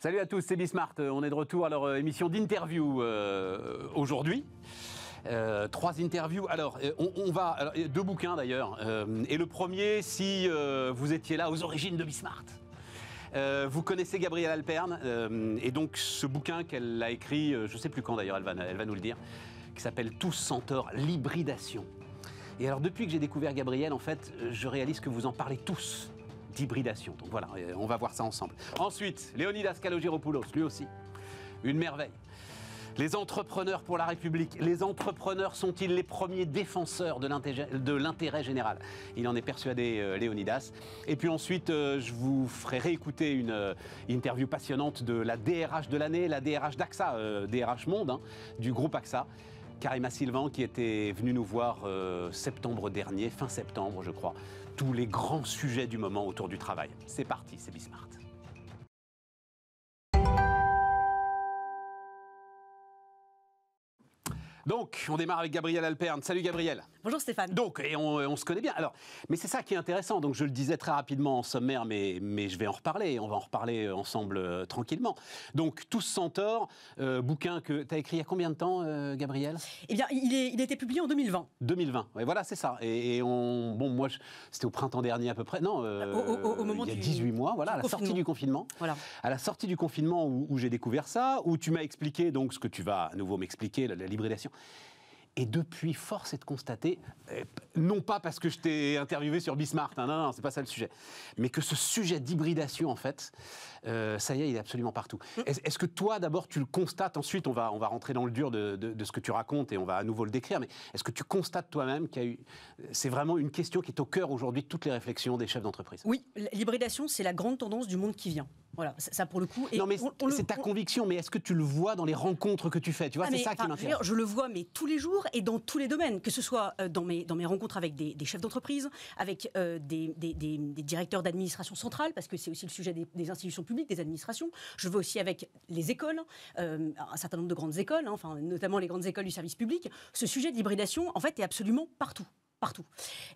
Salut à tous, c'est Bismart. Euh, on est de retour à leur euh, émission d'interview euh, aujourd'hui. trois interviews. Alors, on, va. deux bouquins d'ailleurs. et le premier, si vous étiez là aux origines de Bismart. vous connaissez Gabrielle Alperne, et donc ce bouquin qu'elle a écrit, je ne sais plus quand d'ailleurs, elle va, nous le dire, qui s'appelle Tous Centaures, l'hybridation. Et alors depuis que j'ai découvert Gabrielle, en fait, je réalise que vous en parlez tous Hybridation. Donc voilà, euh, on va voir ça ensemble. Ensuite, Léonidas Kalogiropoulos, lui aussi, une merveille. Les entrepreneurs pour la République, les entrepreneurs sont-ils les premiers défenseurs de l'intérêt général Il en est persuadé, euh, Léonidas. Et puis ensuite, euh, je vous ferai réécouter une interview passionnante de la DRH de l'année, la DRH d'AXA, DRH Monde, hein, du groupe AXA. Karima Sylvain, qui était venue nous voir septembre dernier, fin septembre, je crois, tous les grands sujets du moment autour du travail. C'est parti, c'est Bismart. Donc, on démarre avec Gabriel Alperne. Salut Gabriel. Bonjour Stéphane. Donc, et on, se connaît bien. Alors, mais c'est ça qui est intéressant. Donc, je le disais très rapidement en sommaire, mais, mais je vais en reparler. On va en reparler euh, ensemble euh, tranquillement. Donc, Tous sans tort, euh, bouquin que tu as écrit il y a combien de temps, Gabriel Eh bien, il, il, a été publié en 2020. 2020, oui, voilà, c'est ça. Et, on, bon, moi, c'était au printemps dernier à peu près. Non, bah, au, moment il y a 18 mois, voilà, à la sortie du confinement. Voilà. À la sortie du confinement où, j'ai découvert ça, où tu m'as expliqué donc ce que tu vas à nouveau m'expliquer, la, libération. Et depuis, force est de constater, eh, non pas parce que je t'ai interviewé sur Bismarck, hein, non, non, c'est pas ça le sujet, mais que ce sujet d'hybridation, en fait, euh, ça y est, il est absolument partout. Est-ce que toi, d'abord, tu le constates, ensuite on va, on va rentrer dans le dur de, de, ce que tu racontes et on va à nouveau le décrire, mais est-ce que tu constates toi-même qu'il y a eu... C'est vraiment une question qui est au cœur aujourd'hui de toutes les réflexions des chefs d'entreprise. Oui, l'hybridation, c'est la grande tendance du monde qui vient. Voilà, ça, pour le coup. Et non, mais c'est ta conviction, mais est-ce que tu le vois dans les rencontres que tu fais Tu vois, ah, c'est ça qui m'intéresse. Je le vois, mais tous les jours, et dans tous les domaines, que ce soit euh, dans mes, dans mes rencontres avec des, chefs d'entreprise, avec euh, des, des, directeurs d'administration centrale, parce que c'est aussi le sujet des, institutions publiques, des administrations. Je vais aussi avec les écoles, euh, un certain nombre de grandes écoles, hein, enfin, notamment les grandes écoles du service public. Ce sujet de l'hybridation, en fait, est absolument partout partout.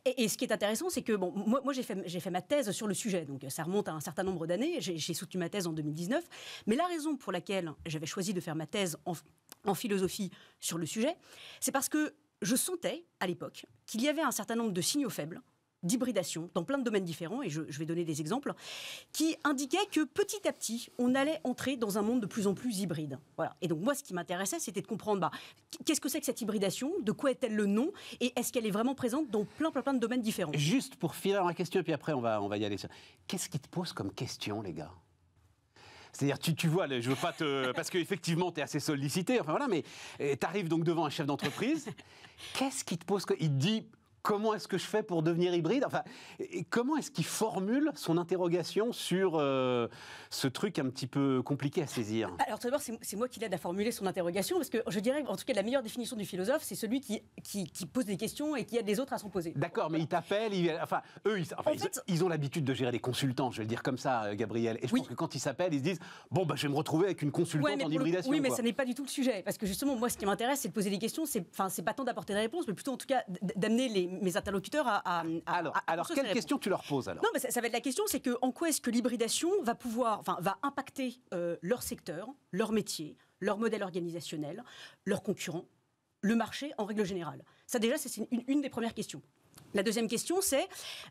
Et, ce qui est intéressant, c'est que bon, moi, moi j'ai fait, fait, ma thèse sur le sujet, donc ça remonte à un certain nombre d'années. J'ai soutenu ma thèse en 2019, mais la raison pour laquelle j'avais choisi de faire ma thèse en, en philosophie sur le sujet, c'est parce que je sentais à l'époque qu'il y avait un certain nombre de signaux faibles d'hybridation dans plein de domaines différents, et je, vais donner des exemples, qui indiquaient que petit à petit, on allait entrer dans un monde de plus en plus hybride. Voilà. Et donc moi, ce qui m'intéressait, c'était de comprendre bah, qu'est-ce que c'est que cette hybridation, de quoi est-elle le nom, et est-ce qu'elle est vraiment présente dans plein, plein, de domaines différents. Juste pour finir la question, et puis après, on va, on va y aller. Qu'est-ce qui te pose comme question, les gars c'est-à-dire, tu, tu vois, je veux pas te. Parce qu'effectivement, tu es assez sollicité, enfin voilà, mais tu arrives donc devant un chef d'entreprise. Qu'est-ce qui te pose. Il te dit comment est-ce que je fais pour devenir hybride Enfin, comment est-ce qu'il formule son interrogation sur euh, ce truc un petit peu compliqué à saisir Alors tout d'abord, c'est moi qui l'aide à formuler son interrogation, parce que je dirais, en tout cas, la meilleure définition du philosophe, c'est celui qui, pose des questions et qui aide les autres à s'en poser. D'accord, mais il t'appelle, enfin, eux, ils, ils, ont l'habitude de gérer des consultants, je vais le dire comme ça, euh, Gabriel. Et je pense que quand ils s'appellent, ils se disent, bon, bah, je vais me retrouver avec une consultante en hybridation. oui, mais ce ça n'est pas du tout le sujet, parce que justement, moi, ce qui m'intéresse, c'est de poser des questions, c'est pas tant d'apporter des réponses, mais plutôt, en tout cas, d'amener les mes interlocuteurs à. alors, alors quelle question tu leur poses alors Non, mais ça, va être la question c'est que, en quoi est-ce que l'hybridation va pouvoir, enfin, va impacter euh, leur secteur, leur métier, leur modèle organisationnel, leurs concurrents, le marché en règle générale Ça, déjà, c'est une, des premières questions. La deuxième question, c'est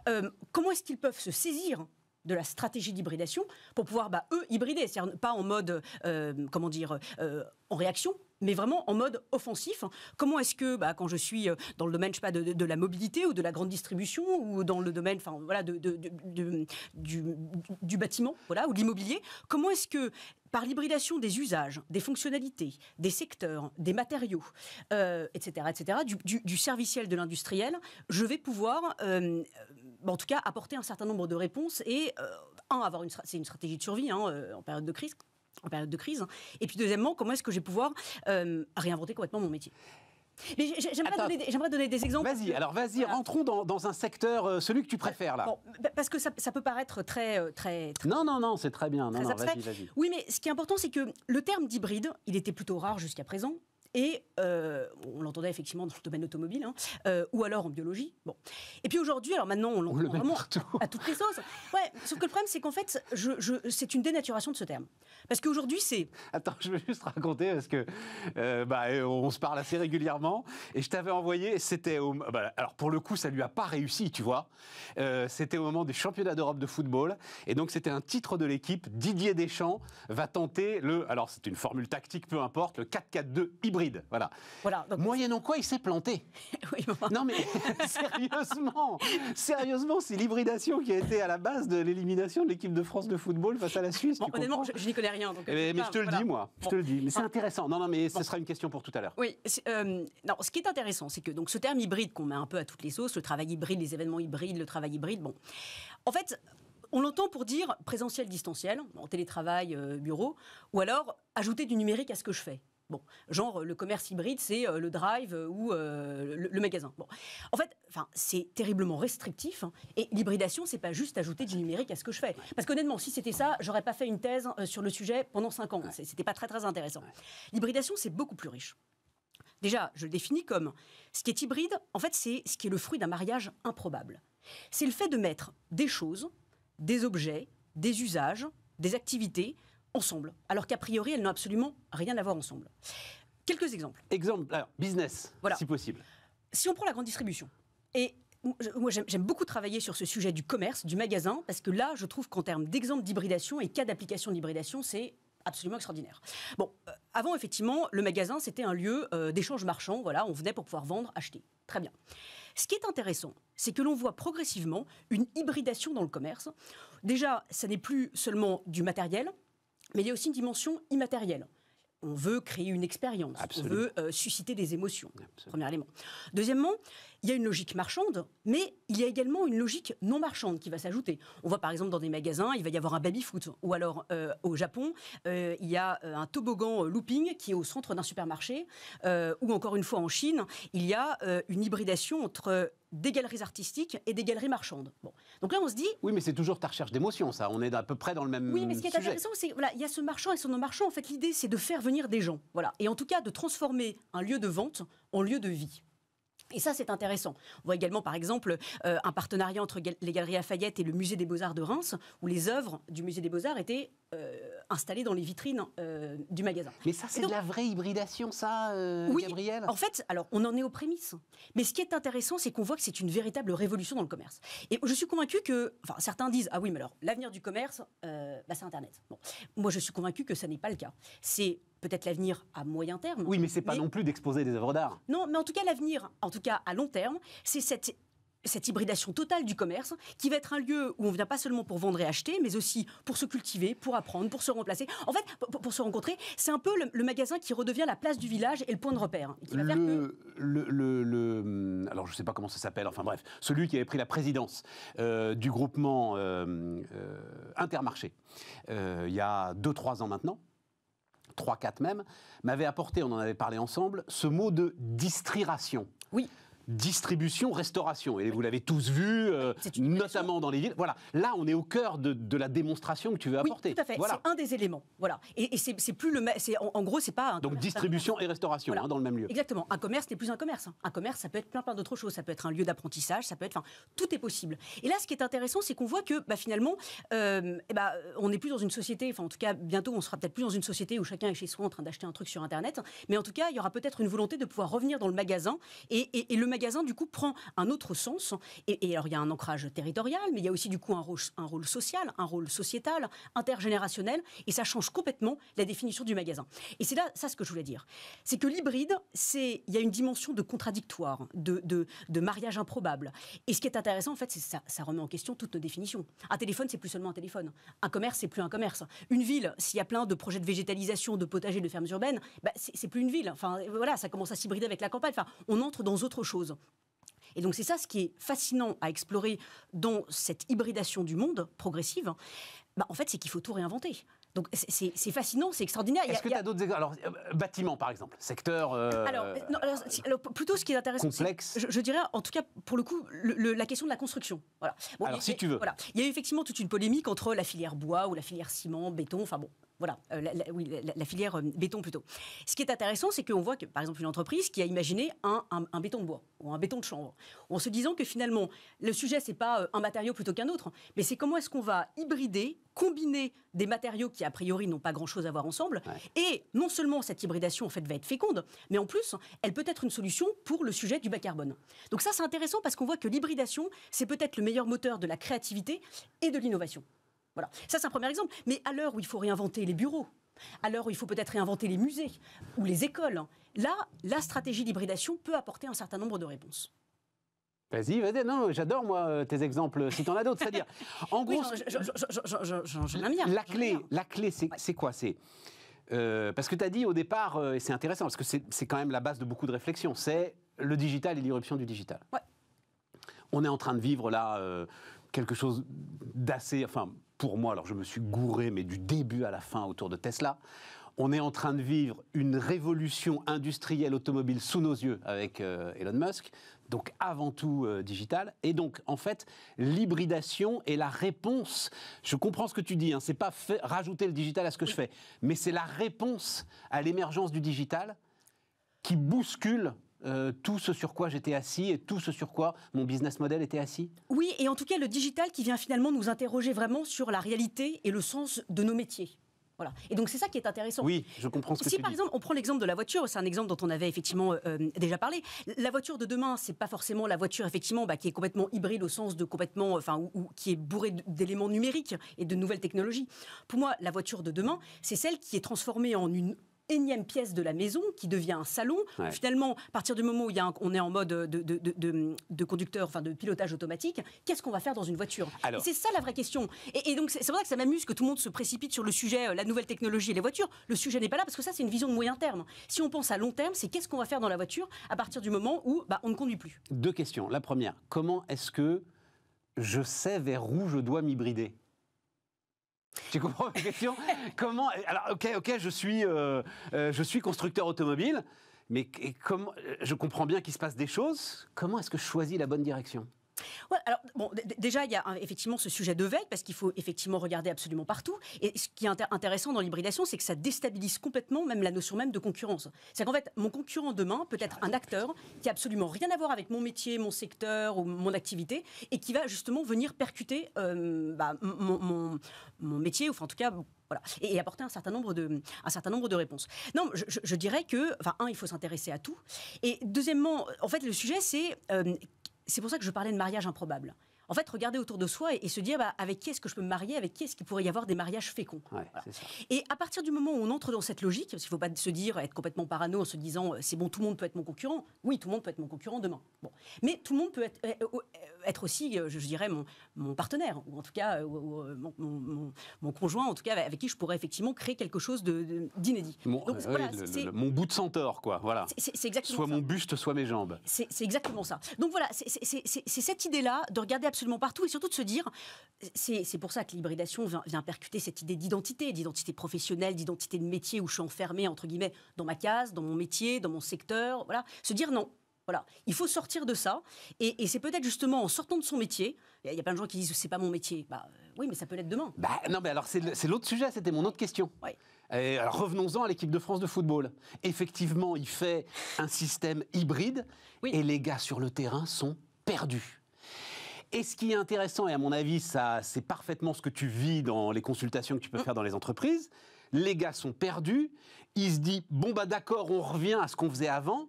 euh, comment est-ce qu'ils peuvent se saisir de la stratégie d'hybridation pour pouvoir, bah, eux, hybrider, c'est-à-dire pas en mode, euh, comment dire, en réaction mais vraiment en mode offensif. Comment est-ce que, bah, quand je suis euh, dans le domaine, pas, de, la mobilité ou de la grande distribution ou dans le domaine, voilà, du, bâtiment, voilà, ou de l'immobilier, comment est-ce que par l'hybridation des usages, des fonctionnalités, des secteurs, des matériaux, etc., euh, etc., du, du, serviciel de l'industriel, je vais pouvoir, euh, en tout cas, apporter un certain nombre de réponses et, un, avoir une, c'est une stratégie de survie hein, en période de crise, en période de crise. Hein. Et puis deuxièmement, comment est-ce que je vais pouvoir euh, réinventer complètement mon métier j'aimerais donner, des exemples. Vas-y, alors vas-y, rentrons dans, un secteur, euh, celui que tu préfères là. Bah, parce que ça, peut paraître euh, très, très, Non, non, non, c'est très bien. Non, Oui, mais ce qui est important, c'est que le terme d'hybride, il était plutôt rare jusqu'à présent et euh, on l'entendait effectivement dans le domaine automobile, hein, euh, ou alors en biologie. Bon. Et puis aujourd'hui, alors maintenant, on l'entend vraiment à toutes les sauces. Ouais, sauf que le problème, c'est qu'en fait, je, c'est une dénaturation de ce terme. Parce qu'aujourd'hui, c'est... Attends, je vais juste raconter, parce que euh, bah, on se parle assez régulièrement, et je t'avais envoyé, c'était... Au... Bah, alors pour le coup, ça lui a pas réussi, tu vois. c'était au moment des championnats d'Europe de football, et donc c'était un titre de l'équipe, Didier Deschamps va tenter le... Alors c'est une formule tactique, peu importe, le 4-4-2 hybride voilà. voilà Moyennant quoi, il s'est planté. Non, mais sérieusement, sérieusement, c'est l'hybridation qui a été à la base de l'élimination de l'équipe de France de football face à la Suisse. honnêtement, je, n'y connais rien. Eh ben, mais, je te le dis, moi. Je te le dis. Mais c'est ah. intéressant. Non, non, mais ce sera une question pour tout à l'heure. Oui. Euh, non, ce qui est intéressant, c'est que donc, ce terme hybride qu'on met un peu à toutes les sauces, le travail hybride, les événements hybrides, le travail hybride, bon. En fait, on l'entend pour dire présentiel, distanciel, en télétravail, euh, bureau, ou alors ajouter du numérique à ce que je fais. Bon, genre le commerce hybride, c'est euh, le drive euh, ou euh, le, magasin. Bon, en fait, enfin, c'est terriblement restrictif. Hein, et l'hybridation, c'est pas juste ajouter du numérique à ce que je fais. Parce qu'honnêtement, si c'était ça, j'aurais pas fait une thèse sur le sujet pendant 5 ans. C'était pas très très intéressant. L'hybridation, c'est beaucoup plus riche. Déjà, je le définis comme ce qui est hybride. En fait, c'est ce qui est le fruit d'un mariage improbable. C'est le fait de mettre des choses, des objets, des usages, des activités ensemble, alors qu'a priori, elles n'ont absolument rien à voir ensemble. Quelques exemples. Exemple, alors, business, si possible. Si on prend la grande distribution, et moi, j'aime beaucoup travailler sur ce sujet du commerce, du magasin, parce que là, je trouve qu'en termes d'exemple d'hybridation et cas d'application d'hybridation, c'est absolument extraordinaire. Bon, euh, avant, effectivement, le magasin, c'était un lieu euh, d'échange marchand. Voilà, on venait pour pouvoir vendre, acheter. Très bien. Ce qui est intéressant, c'est que l'on voit progressivement une hybridation dans le commerce. Déjà, ça n'est plus seulement du matériel, mais il y a aussi une dimension immatérielle. On veut créer une expérience, on veut euh, susciter des émotions, premier élément. Deuxièmement, il y a une logique marchande, mais il y a également une logique non marchande qui va s'ajouter. On voit par exemple dans des magasins, il va y avoir un baby-foot. Ou alors euh, au Japon, euh, il y a euh, un toboggan looping qui est au centre d'un supermarché. ou encore une fois en Chine, il y a une hybridation entre des galeries artistiques et des galeries marchandes. Donc là, on se dit... Oui, mais c'est toujours ta recherche d'émotion, ça. On est à peu près dans le même Oui, mais ce qui est intéressant, c'est qu'il y a ce marchand et son non-marchand. En fait, l'idée, c'est de faire venir des gens. Voilà. Et en tout cas, de transformer un lieu de vente en lieu de vie. Et ça, c'est intéressant. On voit également, par exemple, euh, un partenariat entre les Galeries Lafayette et le Musée des Beaux-Arts de Reims, où les œuvres du Musée des Beaux-Arts étaient euh, installés dans les vitrines euh, du magasin. Mais ça, c'est de la vraie hybridation, ça, euh, oui, En fait, alors, on en est aux prémices. Mais ce qui est intéressant, c'est qu'on voit que c'est une véritable révolution dans le commerce. Et je suis convaincu que. Enfin, certains disent Ah oui, mais alors, l'avenir du commerce, bah, c'est Internet. Bon. Moi, je suis convaincu que ça n'est pas le cas. C'est peut-être l'avenir à moyen terme. Oui, mais c'est pas non plus d'exposer des œuvres d'art. Non, mais en tout cas l'avenir, en tout cas à long terme, c'est cette cette hybridation totale du commerce, qui va être un lieu où on vient pas seulement pour vendre et acheter, mais aussi pour se cultiver, pour apprendre, pour se remplacer. En fait, pour, se rencontrer, c'est un peu le, magasin qui redevient la place du village et le point de repère. le, hmm, alors je sais pas comment ça s'appelle, enfin bref, celui qui avait pris la présidence euh, du groupement euh, euh, Intermarché, il y a 2-3 ans maintenant, 3-4 même, m'avait apporté, on en avait parlé ensemble, ce mot de distriration. Oui distribution, restauration. Et vous l'avez tous vu, euh, notamment dans les villes. Voilà, là, on est au cœur de, la démonstration que tu veux apporter. Tout à fait. C'est un des éléments. Voilà. Et, c'est plus le, en, en, gros, c'est pas. Donc distribution et restauration hein, dans le même lieu. Exactement. Un commerce n'est plus un commerce. Hein. Un commerce, ça peut être plein plein d'autres choses. Ça peut être un lieu d'apprentissage. Ça peut être. Enfin, tout est possible. Et là, ce qui est intéressant, c'est qu'on voit que bah, finalement, euh, eh bah, on n'est plus dans une société. Enfin, en tout cas, bientôt, on sera peut-être plus dans une société où chacun est chez soi en train d'acheter un truc sur Internet. Mais en tout cas, il y aura peut-être une volonté de pouvoir revenir dans le magasin et, et le magasin, du coup, prend un autre sens. Et, alors, il y a un ancrage territorial, mais il y a aussi, du coup, un rôle, un rôle social, un rôle sociétal, intergénérationnel, et ça change complètement la définition du magasin. Et c'est là, ça, ce que je voulais dire. C'est que l'hybride, c'est, il y a une dimension de contradictoire, de, de, de, mariage improbable. Et ce qui est intéressant, en fait, c'est ça, ça remet en question toutes nos définitions. Un téléphone, c'est plus seulement un téléphone. Un commerce, c'est plus un commerce. Une ville, s'il y a plein de projets de végétalisation, de potager, de fermes urbaines, bah, c'est plus une ville. Enfin, voilà, ça commence à s'hybrider avec la campagne. Enfin, on entre dans autre chose. Et donc c'est ça ce qui est fascinant à explorer dans cette hybridation du monde progressive. Bah, en fait, c'est qu'il faut tout réinventer. Donc c'est fascinant, c'est extraordinaire. Est-ce que tu as d'autres exemples Alors, euh, bâtiment par exemple, secteur. Euh, alors, euh, plutôt ce qui est intéressant. Complexe. je, dirais, en tout cas, pour le coup, la question de la construction. Voilà. alors, si tu veux. Voilà. Il y a eu effectivement toute une polémique entre la filière bois ou la filière ciment, béton, enfin bon, voilà, euh, la, filière euh, béton plutôt. Ce qui est intéressant, c'est qu'on voit que, par exemple, une entreprise qui a imaginé un, béton de bois ou un béton de chanvre, en se disant que finalement, le sujet, n'est pas euh, un matériau plutôt qu'un autre, mais c'est comment est-ce qu'on va hybrider combiner des matériaux qui a priori n'ont pas grand-chose à voir ensemble. Et non seulement cette hybridation en fait va être féconde, mais en plus elle peut être une solution pour le sujet du bas carbone. Donc ça c'est intéressant parce qu'on voit que l'hybridation c'est peut-être le meilleur moteur de la créativité et de l'innovation. Voilà. Ça, c'est un premier exemple. Mais à l'heure où il faut réinventer les bureaux, à l'heure où il faut peut-être réinventer les musées ou les écoles, hein, là, la stratégie d'hybridation peut apporter un certain nombre de réponses. Vas-y, vas-y. j'adore, moi, euh, tes exemples, si t'en as d'autres. C'est-à-dire, en gros... La clé, la clé c'est quoi C'est... Euh, parce que tu as dit au départ, euh, et c'est intéressant, parce que c'est quand même la base de beaucoup de réflexions, c'est le digital et l'irruption du digital. On est en train de vivre là quelque chose d'assez... Enfin, pour moi, alors je me suis gouré, mais du début à la fin autour de Tesla. On est en train de vivre une révolution industrielle automobile sous nos yeux avec euh, Elon Musk, donc avant tout euh, digital. Et donc, en fait, l'hybridation est la réponse. Je comprends ce que tu dis, hein, c'est pas rajouter le digital à ce que je fais, mais c'est la réponse à l'émergence du digital qui bouscule euh, tout ce sur quoi j'étais assis et tout ce sur quoi mon business model était assis Oui, et en tout cas le digital qui vient finalement nous interroger vraiment sur la réalité et le sens de nos métiers. Voilà. Et donc c'est ça qui est intéressant. Oui, je comprends ce que Si par exemple on prend l'exemple de la voiture, c'est un exemple dont on avait effectivement euh, euh, déjà parlé. La voiture de demain, c'est pas forcément la voiture effectivement bah, qui est complètement hybride au sens de complètement, enfin, qui est bourrée d'éléments numériques et de nouvelles technologies. Pour moi, la voiture de demain, c'est celle qui est transformée en une énième pièce de la maison qui devient un salon. Finalement, à partir du moment où il y on est en mode de, de, conducteur, enfin de pilotage automatique, qu'est-ce qu'on va faire dans une voiture C'est ça la vraie question. Et, donc, c'est pour ça que ça m'amuse que tout le monde se précipite sur le sujet, euh, la nouvelle technologie et les voitures. Le sujet n'est pas là parce que ça, c'est une vision de moyen terme. Si on pense à long terme, c'est qu'est-ce qu'on va faire dans la voiture à partir du moment où bah, on ne conduit plus Deux questions. La première, comment est-ce que je sais vers où je dois m'hybrider tu comprends ma question Comment Alors, ok, ok, je suis, euh, euh, je suis constructeur automobile, mais comment euh, Je comprends bien qu'il se passe des choses. Comment est-ce que je choisis la bonne direction alors bon, déjà il y a effectivement ce sujet de veille parce qu'il faut effectivement regarder absolument partout. Et ce qui est intéressant dans l'hybridation, c'est que ça déstabilise complètement même la notion même de concurrence. C'est qu'en fait, mon concurrent demain peut être un acteur qui a absolument rien à voir avec mon métier, mon secteur ou mon activité et qui va justement venir percuter euh, bah, mon, métier ou enfin, en tout cas voilà. Et, apporter un certain nombre de, un certain nombre de réponses. Non, je, dirais que, enfin, un, il faut s'intéresser à tout. Et deuxièmement, en fait, le sujet, c'est euh, c'est pour ça que je parlais de mariage improbable en fait, regarder autour de soi et, se dire bah, avec qui est-ce que je peux me marier, avec qui est-ce qu'il pourrait y avoir des mariages féconds. Et à partir du moment où on entre dans cette logique, parce qu'il ne faut pas se dire, être complètement parano en se disant euh, c'est bon, tout le monde peut être mon concurrent. Oui, tout le monde peut être mon concurrent demain. Bon. Mais tout le monde peut être, euh, euh, être aussi, je, dirais, mon, partenaire, ou en tout cas, mon, conjoint, en tout cas, avec qui je pourrais effectivement créer quelque chose d'inédit. De, mon, voilà, mon bout de centaure, quoi. Voilà. C'est exactement Soit mon buste, soit mes jambes. C'est exactement ça. Donc voilà, c'est cette idée-là de regarder absolument partout, et surtout de se dire, c'est pour ça que l'hybridation vient, percuter cette idée d'identité, d'identité professionnelle, d'identité de métier où je suis enfermé, entre guillemets, dans ma case, dans mon métier, dans mon secteur, voilà. Se dire non, voilà, il faut sortir de ça. Et, c'est peut-être justement en sortant de son métier. Il y, a plein de gens qui disent c'est pas mon métier. Bah euh, oui, mais ça peut l'être demain. Bah, non, mais alors c'est l'autre sujet. C'était mon autre question. Oui. Et euh, alors revenons-en à l'équipe de France de football. Effectivement, il fait un système hybride et les gars sur le terrain sont perdus. Et ce qui est intéressant, et à mon avis, c'est parfaitement ce que tu vis dans les consultations que tu peux mm. faire dans les entreprises, les gars sont perdus, ils se disent, bon bah d'accord, on revient à ce qu'on faisait avant,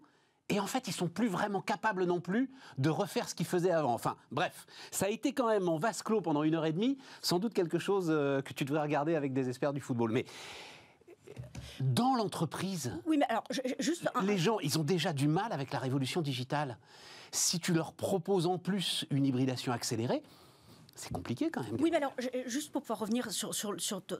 et en fait, ils sont plus vraiment capables non plus de refaire ce qu'ils faisaient avant. Enfin, bref, ça a été quand même en vase clos pendant une heure et demie, sans doute quelque chose euh, que tu devrais regarder avec des experts du football. Mais dans l'entreprise, oui, les gens, ils ont déjà du mal avec la révolution digitale. Si tu leur proposes en plus une hybridation accélérée, c'est compliqué quand même. Oui, mais alors, juste pour pouvoir revenir sur,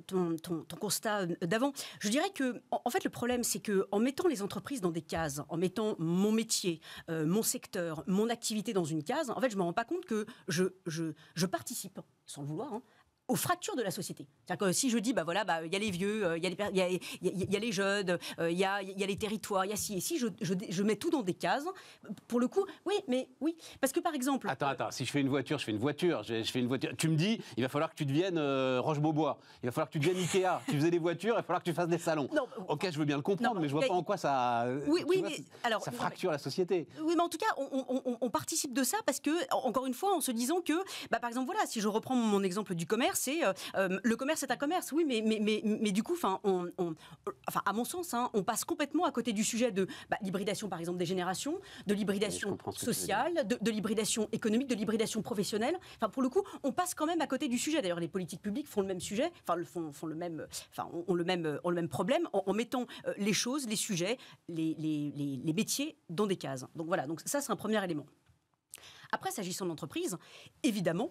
ton, constat euh, d'avant, je dirais que, en, fait, le problème, c'est qu'en mettant les entreprises dans des cases, en mettant mon métier, euh, mon secteur, mon activité dans une case, en fait, je ne me rends pas compte que je, participe sans le vouloir, hein, aux fractures de la société. cest si je dis, bah voilà, bah, il y a les vieux, il y, a, les jeunes, euh, il y, a, les territoires, il y a si et si, je, mets tout dans des cases, pour le coup, oui, mais oui. Parce que par exemple. Attends, attends, si je fais une voiture, je fais une voiture, je, fais une voiture. Tu me dis, il va falloir que tu deviennes euh, Roche-Beaubois, il va falloir que tu deviennes Ikea, tu faisais des voitures, il va falloir que tu fasses des salons. Non, ok, je veux bien le comprendre, mais je vois pas en quoi ça. Oui, Ça fracture la société. Oui, mais en tout cas, on, participe de ça parce que, encore une fois, en se disant que, bah, par exemple, voilà, si je reprends mon exemple du commerce, c'est euh, euh, le commerce est un commerce, oui, mais, mais, mais, du coup, enfin, à mon sens, hein, on passe complètement à côté du sujet de bah, l'hybridation, par exemple, des générations, de l'hybridation sociale, de, l'hybridation économique, de l'hybridation professionnelle. Enfin, pour le coup, on passe quand même à côté du sujet. D'ailleurs, les politiques publiques font le même sujet, enfin, font, le même, enfin, ont, on le même, le même problème en, mettant euh, les choses, les sujets, les, les, métiers dans des cases. Donc voilà. Donc ça, c'est un premier élément. Après, s'agissant l'entreprise, évidemment,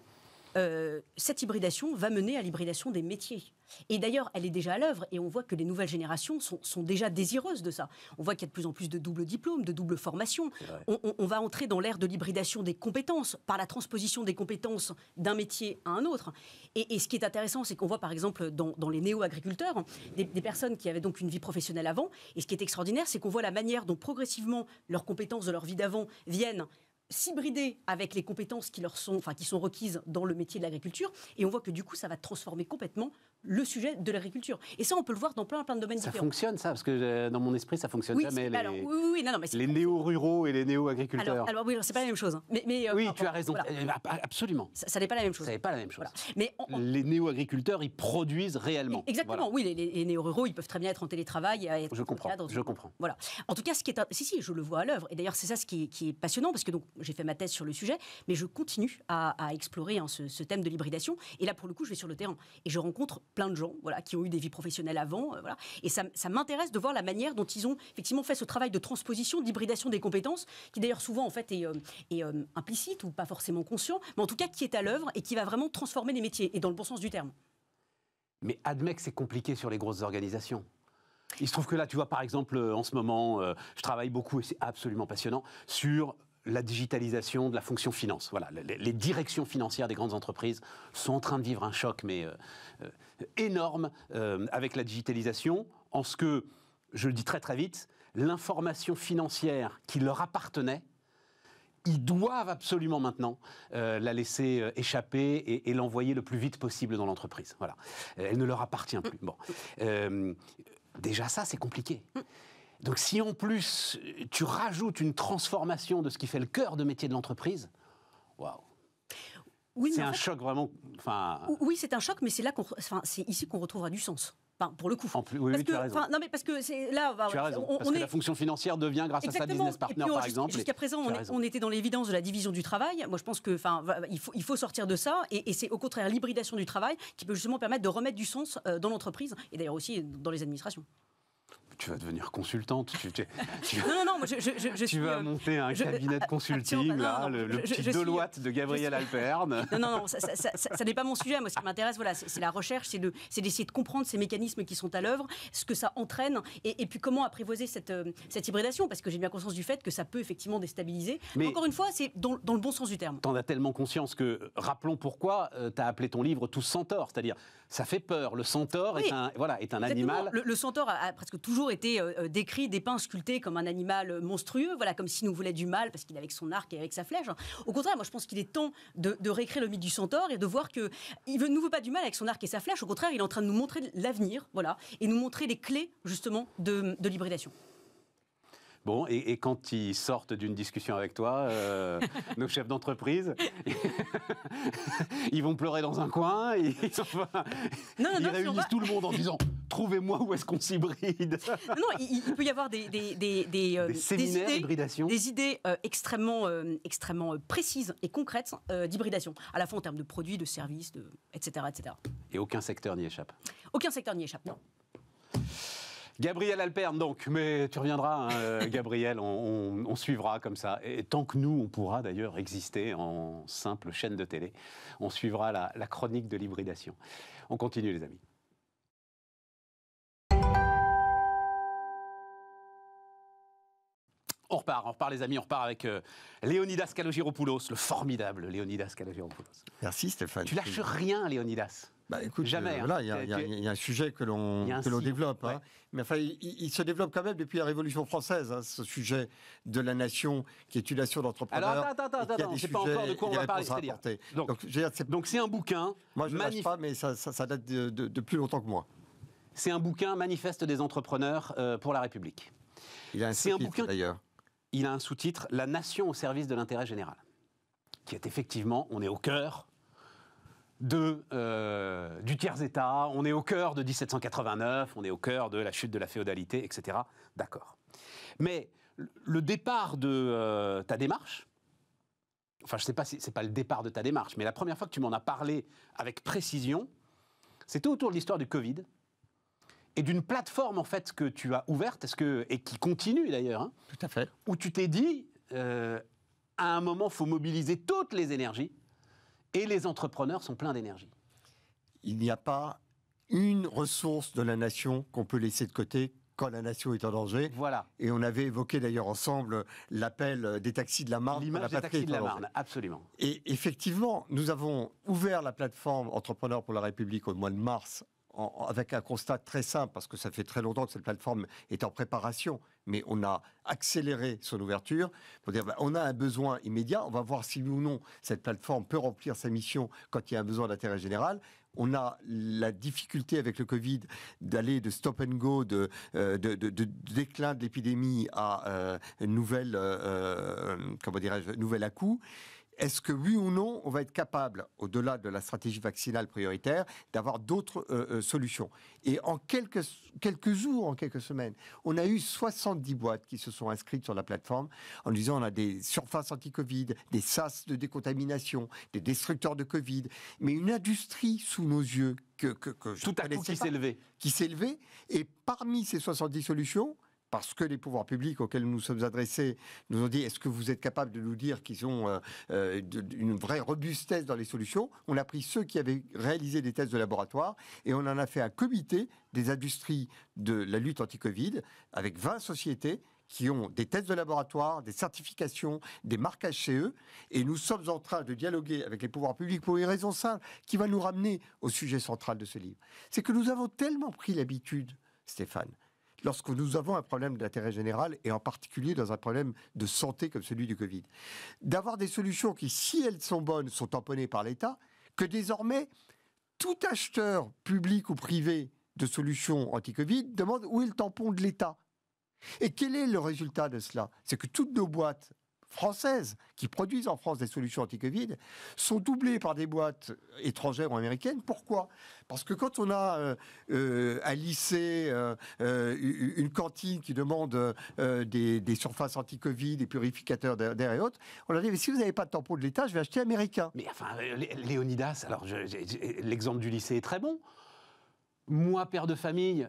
euh, cette hybridation va mener à l'hybridation des métiers. Et d'ailleurs, elle est déjà à l'œuvre et on voit que les nouvelles générations sont, déjà désireuses de ça. On voit qu'il y a de plus en plus de doubles diplômes, de doubles formations. On, va entrer dans l'ère de l'hybridation des compétences par la transposition des compétences d'un métier à un autre. Et, ce qui est intéressant, c'est qu'on voit par exemple dans, les néo-agriculteurs des, des, personnes qui avaient donc une vie professionnelle avant. Et ce qui est extraordinaire, c'est qu'on voit la manière dont progressivement leurs compétences de leur vie d'avant viennent s'hybrider avec les compétences qui leur sont, enfin, qui sont requises dans le métier de l'agriculture. Et on voit que du coup, ça va transformer complètement le sujet de l'agriculture. Et ça, on peut le voir dans plein, plein de domaines ça différents. Ça fonctionne, ça, parce que euh, dans mon esprit, ça fonctionne jamais. Les, mais les néo-ruraux et les néo-agriculteurs. Alors, alors, oui, c'est pas la même chose. Hein. Mais, euh, oui, tu as raison, euh, absolument. Ça, n'est pas la même chose. Ça n'est pas la même chose. Mais Les néo-agriculteurs, ils produisent réellement. Exactement, oui, les, néo-ruraux, ils peuvent très bien être en télétravail. Et être je comprends, je comprends. Voilà. En tout cas, ce qui est... Si, si, je le vois à l'œuvre. Et d'ailleurs, c'est ça ce qui qui est passionnant, parce que donc, j'ai fait ma thèse sur le sujet, mais je continue à, explorer hein, ce, thème de l'hybridation. Et là, pour le coup, je vais sur le terrain et je rencontre plein de gens voilà, qui ont eu des vies professionnelles avant. Euh, voilà. Et ça, ça m'intéresse de voir la manière dont ils ont effectivement fait ce travail de transposition, d'hybridation des compétences, qui d'ailleurs souvent en fait est, euh, euh, implicite ou pas forcément conscient, mais en tout cas qui est à l'œuvre et qui va vraiment transformer les métiers, et dans le bon sens du terme. Mais admets que c'est compliqué sur les grosses organisations. Il se trouve que là, tu vois, par exemple, en ce moment, je travaille beaucoup, et c'est absolument passionnant, sur la digitalisation de la fonction finance. Voilà, les, directions financières des grandes entreprises sont en train de vivre un choc, mais euh, euh, énorme, euh, avec la digitalisation, en ce que, je le dis très très vite, l'information financière qui leur appartenait, ils doivent absolument maintenant la laisser échapper et, l'envoyer le plus vite possible dans l'entreprise. Voilà, elle ne leur appartient plus. Bon, déjà ça, c'est compliqué. Donc si en plus euh, tu rajoutes une transformation de ce qui fait le cœur de métier de l'entreprise, waouh C'est un choc vraiment. Oui, c'est un choc, mais c'est ici qu'on retrouvera du sens. pour le coup. parce que la fonction financière devient grâce à sa business partner, par oh, exemple. Jusqu'à présent, on, était dans l'évidence de la division du travail. Moi, je pense que, il faut, sortir de ça, et c'est au contraire l'hybridation du travail qui peut justement permettre de remettre du sens euh, dans l'entreprise et d'ailleurs aussi dans les administrations tu vas devenir consultante. Tu, tu, vas monter un euh, cabinet de consulting, le, petit Deloitte de Gabriel Alperne. Non, non, ça, n'est pas mon sujet. Moi, ce qui m'intéresse, voilà, c'est la recherche, c'est d'essayer de, comprendre ces mécanismes qui sont à l'œuvre, ce que ça entraîne, et, puis comment apprivoiser euh, cette, hybridation, parce que j'ai bien conscience du fait que ça peut effectivement déstabiliser. Mais encore une fois, c'est dans, le bon sens du terme. T'en as tellement conscience que, rappelons pourquoi euh, t'as tu as appelé ton livre Tous sans tort, c'est-à-dire ça fait peur. Le centaure est un, voilà, est un animal. Le, centaure a, presque toujours été décrit, euh, euh, décrit, dépeint, sculpté comme un animal euh, monstrueux, voilà, comme s'il nous voulait du mal parce qu'il est avec son arc et avec sa flèche. Hein. Au contraire, moi je pense qu'il est temps de, réécrire le mythe du centaure et de voir qu'il ne nous veut pas du mal avec son arc et sa flèche. Au contraire, il est en train de nous montrer l'avenir, voilà, et nous montrer les clés justement de l'hybridation. Bon, et, quand ils sortent d'une discussion avec toi, euh, nos chefs d'entreprise, ils vont pleurer dans un coin, ils, enfin, réunissent tout le monde en disant trouvez-moi où est-ce qu'on s'hybride. non, il, peut y avoir des, des, euh, séminaires d'hybridation. Des idées euh, extrêmement, extrêmement précises et concrètes d'hybridation, à la fois en termes de produits, de services, de, etc., etc. Et aucun secteur n'y échappe. Aucun secteur n'y échappe, non. Gabriel Alperne, donc, mais tu reviendras, hein, euh, Gabriel, on, suivra comme ça. Et tant que nous, on pourra d'ailleurs exister en simple chaîne de télé, on suivra la chronique de l'hybridation. On continue, les amis. on repart, on repart les amis, on repart avec euh, Léonidas Kalogiropoulos, le formidable Léonidas Kalogiropoulos. Merci Stéphane. Tu lâches rien Léonidas. Bah, écoute, Jamais. Euh, hein. il y, a un sujet que l'on développe. Hein. Mais enfin, il, se développe quand même depuis la Révolution française, hein, ce sujet de la nation qui est une nation d'entrepreneurs. Alors attends, attends, attends, c'est pas encore de quoi on va parler. donc, donc c'est un bouquin. Moi, je ne pas, mais ça, date de, plus longtemps que moi. C'est un bouquin manifeste des entrepreneurs euh, pour la République. C'est un bouquin d'ailleurs il a un sous-titre La nation au service de l'intérêt général, qui est effectivement, on est au cœur de, euh, du tiers-État, on est au cœur de 1789, on est au cœur de la chute de la féodalité, etc. D'accord. Mais le départ de euh, ta démarche, enfin je ne sais pas si c'est pas le départ de ta démarche, mais la première fois que tu m'en as parlé avec précision, c'était autour de l'histoire du Covid et d'une plateforme en fait que tu as ouverte, est-ce que et qui continue d'ailleurs. Hein, Tout à fait. Où tu t'es dit, euh, à un moment, faut mobiliser toutes les énergies, et les entrepreneurs sont pleins d'énergie. Il n'y a pas une ressource de la nation qu'on peut laisser de côté quand la nation est en danger. Voilà. Et on avait évoqué d'ailleurs ensemble l'appel des taxis de la Marne. L'image des taxis de la Marne, absolument. Et effectivement, nous avons ouvert la plateforme Entrepreneurs pour la République au mois de mars avec un constat très simple, parce que ça fait très longtemps que cette plateforme est en préparation, mais on a accéléré son ouverture pour dire bah, on a un besoin immédiat, on va voir si ou non cette plateforme peut remplir sa mission quand il y a un besoin d'intérêt général. On a la difficulté avec le Covid d'aller de stop and go, de, euh, de, de déclin de l'épidémie à euh, nouvelle, euh, comment dirais nouvelle à-coup est-ce que oui ou non, on va être capable, au-delà de la stratégie vaccinale prioritaire, d'avoir d'autres euh, euh, solutions Et en quelques, quelques jours, en quelques semaines, on a eu 70 boîtes qui se sont inscrites sur la plateforme en disant on a des surfaces anti-Covid, des sas de décontamination, des destructeurs de Covid, mais une industrie sous nos yeux que... Tout à coup qui s'est et parmi ces 70 solutions, parce que les pouvoirs publics auxquels nous nous sommes adressés nous ont dit est-ce que vous êtes capable de nous dire qu'ils ont euh, euh, une vraie robustesse dans les solutions On a pris ceux qui avaient réalisé des tests de laboratoire et on en a fait un comité des industries de la lutte anti-Covid avec 20 sociétés qui ont des tests de laboratoire, des certifications, des marquages chez eux. Et nous sommes en train de dialoguer avec les pouvoirs publics pour une raison simple qui va nous ramener au sujet central de ce livre. C'est que nous avons tellement pris l'habitude, Stéphane, lorsque nous avons un problème d'intérêt général, et en particulier dans un problème de santé comme celui du Covid. D'avoir des solutions qui, si elles sont bonnes, sont tamponnées par l'État, que désormais, tout acheteur public ou privé de solutions anti-Covid demande où est le tampon de l'État. Et quel est le résultat de cela C'est que toutes nos boîtes françaises qui produisent en France des solutions anti-Covid sont doublées par des boîtes étrangères ou américaines. Pourquoi Parce que quand on a euh, euh, un lycée, euh, une cantine qui demande des, surfaces anti-Covid, des purificateurs d'air et autres, on leur dit, mais si vous n'avez pas de tampon de l'État, je vais acheter américain. Mais enfin, Léonidas, alors l'exemple du lycée est très bon moi, père de famille,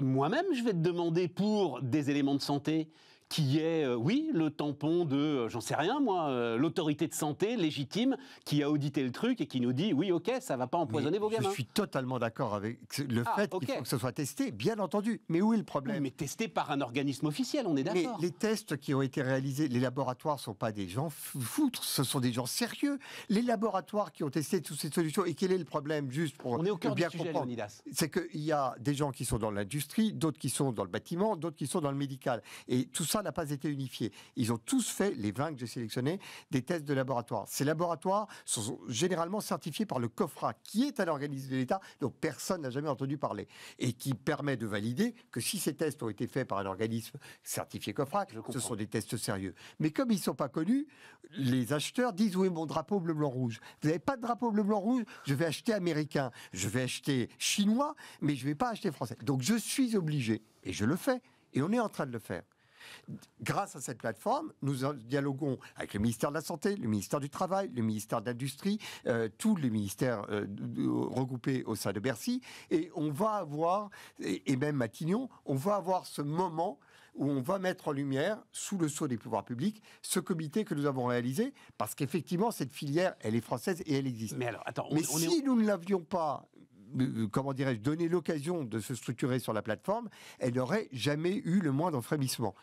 moi-même, je vais te demander pour des éléments de santé qui est, euh, oui, le tampon de, euh, j'en sais rien moi, euh, l'autorité de santé légitime qui a audité le truc et qui nous dit, oui, ok, ça va pas empoisonner vos gamins. Je suis totalement d'accord avec le ah, fait qu'il faut que ce soit testé, bien entendu. Mais où est le problème Mais testé par un organisme officiel, on est d'accord. Mais les tests qui ont été réalisés, les laboratoires sont pas des gens foutres, ce sont des gens sérieux. Les laboratoires qui ont testé toutes ces solutions, et quel est le problème, juste pour bien comprendre C'est qu'il y a des gens qui sont dans l'industrie, d'autres qui sont dans le bâtiment, d'autres qui sont dans le médical. Et tout ça, n'a pas été unifié. Ils ont tous fait, les 20 que j'ai sélectionnés, des tests de laboratoire. Ces laboratoires sont généralement certifiés par le COFRA, qui est un organisme de l'État dont personne n'a jamais entendu parler, et qui permet de valider que si ces tests ont été faits par un organisme certifié COFRA, ce sont des tests sérieux. Mais comme ils ne sont pas connus, les acheteurs disent où est mon drapeau bleu, blanc, rouge Vous n'avez pas de drapeau bleu, blanc, rouge Je vais acheter américain, je vais acheter chinois, mais je ne vais pas acheter français. Donc je suis obligé, et je le fais, et on est en train de le faire. Grâce à cette plateforme, nous dialoguons avec le ministère de la Santé, le ministère du Travail, le ministère de l'Industrie, euh, tous les ministères euh, regroupés au sein de Bercy, et on va avoir, et, même Matignon, on va avoir ce moment où on va mettre en lumière, sous le sceau des pouvoirs publics, ce comité que nous avons réalisé, parce qu'effectivement, cette filière, elle est française et elle existe. Mais alors, mais si nous ne l'avions pas euh, euh, comment dirais-je, donner l'occasion de se structurer sur la plateforme, elle n'aurait jamais eu le moindre frémissement.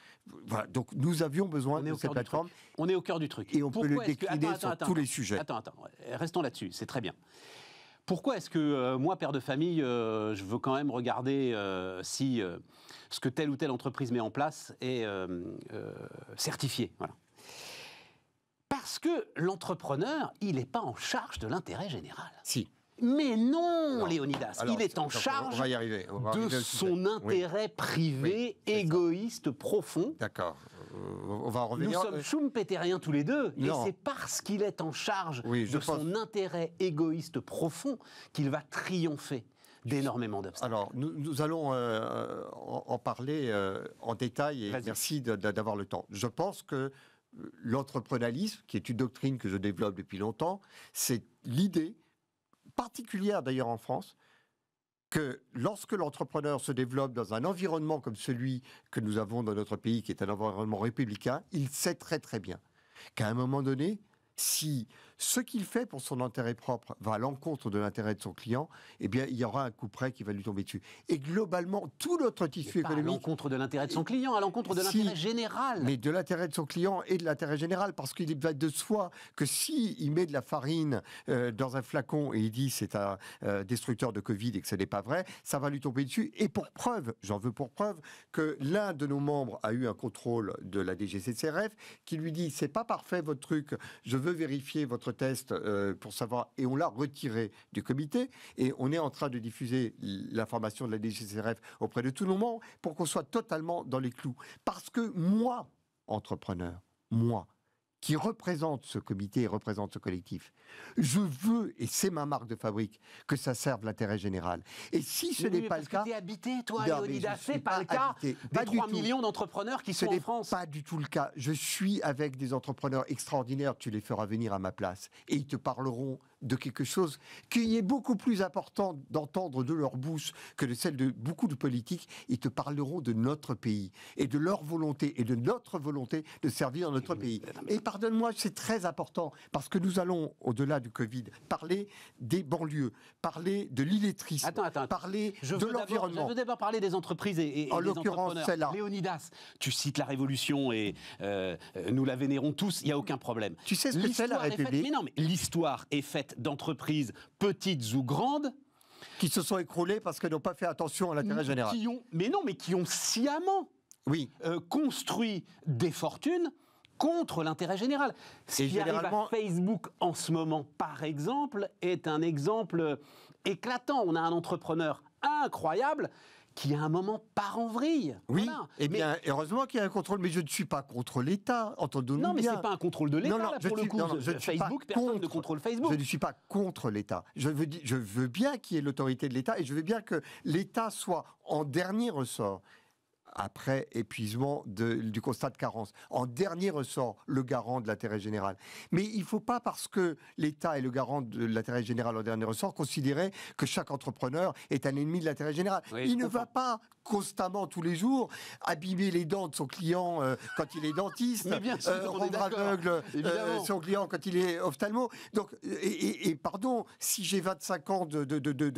donc nous avions besoin de cette plateforme. On est au cœur du truc. Et on peut le décliner sur tous les sujets. Attends, attends, restons là-dessus, c'est très bien. Pourquoi est-ce que euh, moi, père de famille, je veux quand même regarder si ce que telle ou telle entreprise met en place est certifié Parce que l'entrepreneur, il n'est pas en charge de l'intérêt général. Si. Mais non, Léonidas, il est en charge de son intérêt privé, égoïste, profond. D'accord. Euh, on va revenir. Nous sommes euh, schumpeteriens tous les deux, mais et c'est parce qu'il est en charge de son intérêt égoïste profond qu'il va triompher d'énormément d'obstacles. Alors, nous, allons euh, en, parler en détail, et merci d'avoir le temps. Je pense que l'entrepreneurialisme, qui est une doctrine que je développe depuis longtemps, c'est l'idée particulière d'ailleurs en France, que lorsque l'entrepreneur se développe dans un environnement comme celui que nous avons dans notre pays, qui est un environnement républicain, il sait très très bien qu'à un moment donné, si ce qu'il fait pour son intérêt propre va à l'encontre de l'intérêt de son client, eh bien, il y aura un coup près qui va lui tomber dessus. Et globalement, tout notre tissu économique. À l'encontre de l'intérêt de son client, à l'encontre de l'intérêt général. Mais de l'intérêt de son client et de l'intérêt général, parce qu'il va de soi que s'il il met de la farine euh, dans un flacon et il dit c'est un euh, destructeur de Covid et que ce n'est pas vrai, ça va lui tomber dessus. Et pour preuve, j'en veux pour preuve, que l'un de nos membres a eu un contrôle de la DGCCRF qui lui dit c'est pas parfait votre truc, je veux vérifier votre test euh, pour savoir, et on l'a retiré du comité, et on est en train de diffuser l'information de la DGCRF auprès de tout le monde pour qu'on soit totalement dans les clous. Parce que moi, entrepreneur, moi, qui représente ce comité et représente ce collectif. Je veux, et c'est ma marque de fabrique, que ça serve l'intérêt général. Et si ce n'est pas le cas... habité, toi, Léonidas, c'est pas, le cas des 3 millions d'entrepreneurs qui sont en France. pas du tout le cas. Je suis avec des entrepreneurs extraordinaires, tu les feras venir à ma place. Et ils te parleront de quelque chose qui est beaucoup plus important d'entendre de leur bouche que de celle de beaucoup de politiques. Ils te parleront de notre pays et de leur volonté et de notre volonté de servir notre pays. Et pardonne-moi, c'est très important parce que nous allons, au-delà du Covid, parler des banlieues, parler de l'illettrisme, parler de l'environnement. Je veux d'abord parler des entreprises et, et en l'occurrence celle-là. Léonidas, tu cites la Révolution et euh, euh, nous la vénérons tous, il n'y a aucun problème. Tu sais ce que c'est la République l'histoire est faite d'entreprises petites ou grandes qui se sont écroulées parce qu'elles n'ont pas fait attention à l'intérêt général. mais non, mais qui ont sciemment oui. Euh, construit des fortunes contre l'intérêt général. Ce qui arrive à Facebook en ce moment, par exemple, est un exemple éclatant. On a un entrepreneur incroyable qui à un moment part en vrille. Oui, eh et bien heureusement qu'il y a un contrôle, mais je ne suis pas contre l'État, entendons-nous bien. Non, mais ce n'est pas un contrôle de l'État, pour le coup. Non, je Facebook, personne ne contrôle Facebook. Je ne suis pas contre l'État. Je veux, je veux bien qu'il y ait l'autorité de l'État et je veux bien que l'État soit en dernier ressort après épuisement du constat de carence. En dernier ressort, le garant de l'intérêt général. Mais il ne faut pas, parce que l'État est le garant de l'intérêt général en dernier ressort, considérer que chaque entrepreneur est un ennemi de l'intérêt général. il ne va pas constamment tous les jours, abîmer les dents de son client euh, quand il est dentiste, bien euh, rendre aveugle euh, son client quand il est ophtalmo. Donc, et, pardon, si j'ai 25 ans de, de, de,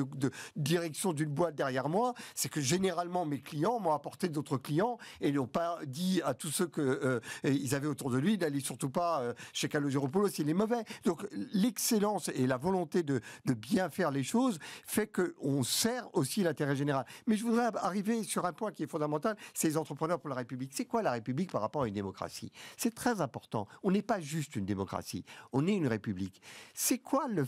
direction d'une boîte derrière moi, c'est que généralement mes clients m'ont apporté d'autres clients et n'ont pas dit à tous ceux que ils avaient autour de lui d'aller surtout pas chez Calogéropoulos, s'il est mauvais. Donc l'excellence et la volonté de, de bien faire les choses fait qu'on sert aussi l'intérêt général. Mais je voudrais arriver sur un point qui est fondamental, c'est les entrepreneurs pour la République. C'est quoi la République par rapport à une démocratie C'est très important. On n'est pas juste une démocratie, on est une République. C'est quoi le,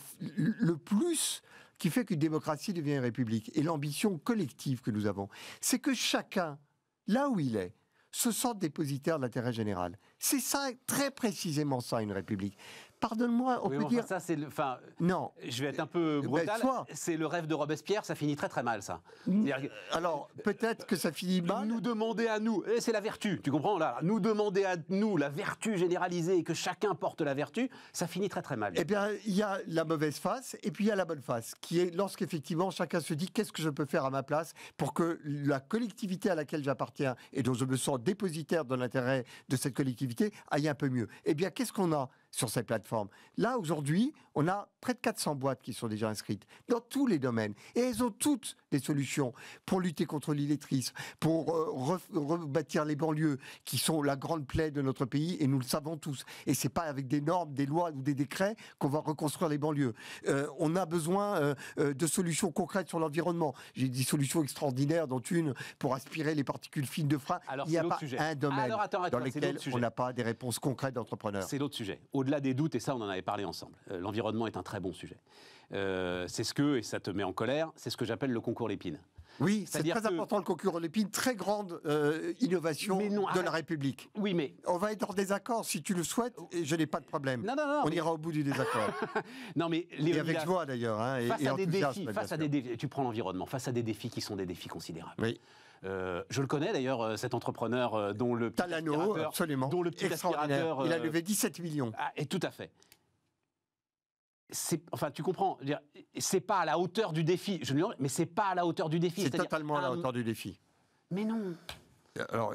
plus qui fait qu'une démocratie devient une République et l'ambition collective que nous avons C'est que chacun, là où il est, se sente dépositaire de l'intérêt général. C'est ça, très précisément ça, une République pardonne-moi, on peut dire. ça, c'est le... non. Je vais être un peu ben, brutal. C'est le rêve de Robespierre, ça finit très très mal, ça. Euh, Alors, peut-être que ça finit mal. Nous demander à nous, c'est la vertu, tu comprends là Nous demander à nous la vertu généralisée et que chacun porte la vertu, ça finit très très mal. Eh bien, il y a la mauvaise face et puis il y a la bonne face, qui est lorsqu'effectivement chacun se dit qu'est-ce que je peux faire à ma place pour que la collectivité à laquelle j'appartiens et dont je me sens dépositaire dans l'intérêt de cette collectivité aille un peu mieux. Eh bien, qu'est-ce qu'on a sur cette plateforme. Là, aujourd'hui, on a près de 400 boîtes qui sont déjà inscrites dans tous les domaines. Et elles ont toutes des solutions pour lutter contre l'illettrisme, pour euh, rebâtir les banlieues qui sont la grande plaie de notre pays et nous le savons tous. Et ce n'est pas avec des normes, des lois ou des décrets qu'on va reconstruire les banlieues. Euh, on a besoin euh, de solutions concrètes sur l'environnement. J'ai dit solutions extraordinaires, dont une pour aspirer les particules fines de frein. Alors, Il n'y a pas un domaine dans lequel on n'a pas des réponses concrètes d'entrepreneurs. C'est l'autre sujet au-delà des doutes, et ça on en avait parlé ensemble, euh, l'environnement est un très bon sujet. Euh, c'est ce que, et ça te met en colère, c'est ce que j'appelle le concours Lépine. Oui, c'est très important le concours Lépine, très grande euh, innovation de la République. Oui, mais on va être en désaccord si tu le souhaites. Et je n'ai pas de problème. Non, non, non. On ira au bout du désaccord. non, mais et avec toi d'ailleurs. Hein, face à des défis, tu prends l'environnement, face à des défis qui sont des défis considérables. Oui. Euh, je le connais d'ailleurs, euh, cet entrepreneur euh, dont le petit aspirateur, absolument. le Il a levé 17 millions. Ah, et tout à fait enfin, tu comprends, c'est pas à la hauteur du défi. mais c'est pas à la hauteur du défi. C'est totalement à la hauteur du défi. Mais non alors,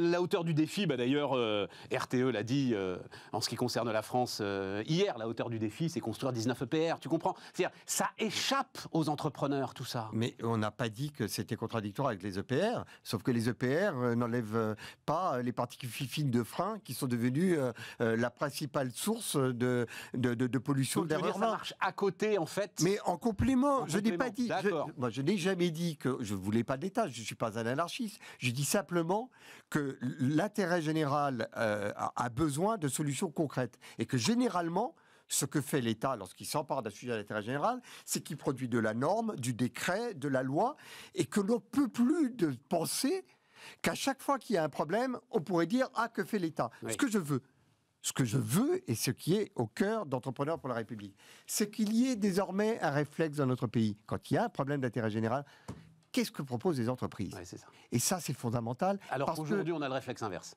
la hauteur du défi, bah, d'ailleurs, euh, RTE l'a dit euh, en ce qui concerne la France euh, hier, la hauteur du défi, c'est construire 19 EPR, tu comprends C'est-à-dire, ça échappe aux entrepreneurs, tout ça. Mais on n'a pas dit que c'était contradictoire avec les EPR, sauf que les EPR n'enlèvent pas les particules fines de frein qui sont devenues la principale source de, de, de, pollution Donc, Ça marche à côté, en fait Mais en complément, je n'ai pas dit... moi, je n'ai jamais dit que je voulais pas d'État, je ne suis pas un anarchiste, je dis simplement simplement que l'intérêt général euh, a besoin de solutions concrètes. Et que généralement, ce que fait l'État lorsqu'il s'empare d'un sujet d'intérêt général, c'est qu'il produit de la norme, du décret, de la loi, et que l'on ne peut plus de penser qu'à chaque fois qu'il y a un problème, on pourrait dire Ah, que fait l'État Ce que je veux, ce que je veux et ce qui est au cœur d'entrepreneurs pour la République, c'est qu'il y ait désormais un réflexe dans notre pays. Quand il y a un problème d'intérêt général, qu'est-ce que proposent les entreprises Et ça, c'est fondamental. Alors qu'aujourd'hui, on a le réflexe inverse.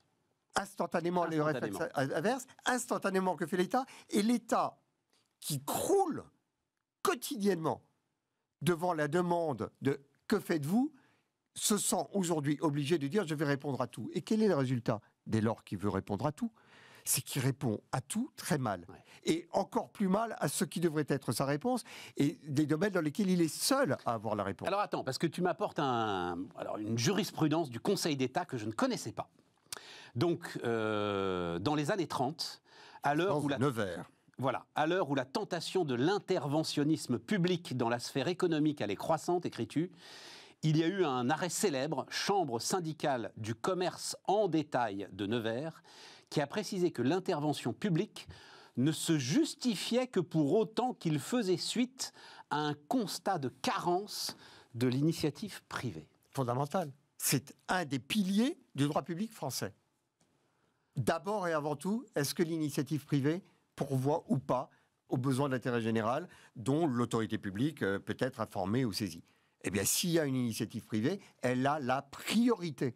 instantanément. le réflexe inverse, instantanément que fait l'État, et l'État qui croule quotidiennement devant la demande de que faites-vous, se sent aujourd'hui obligé de dire je vais répondre à tout. Et quel est le résultat Dès lors qu'il veut répondre à tout, c'est qu'il répond à tout très mal. Et encore plus mal à ce qui devrait être sa réponse et des domaines dans lesquels il est seul à avoir la réponse. Alors attends, parce que tu m'apportes une jurisprudence du Conseil d'État que je ne connaissais pas. Donc, euh, dans les années 30, à l'heure où la... Voilà, à l'heure où la tentation de l'interventionnisme public dans la sphère économique allait croissante, écris-tu, il y a eu un arrêt célèbre, Chambre syndicale du commerce en détail de Nevers, qui a précisé que l'intervention publique ne se justifiait que pour autant qu'il faisait suite à un constat de carence de l'initiative privée. Fondamental. C'est un des piliers du droit public français. D'abord et avant tout, est-ce que l'initiative privée pourvoit ou pas aux besoins d'intérêt général dont l'autorité publique euh, peut être informée ou saisie Eh bien, s'il y a une initiative privée, elle a la priorité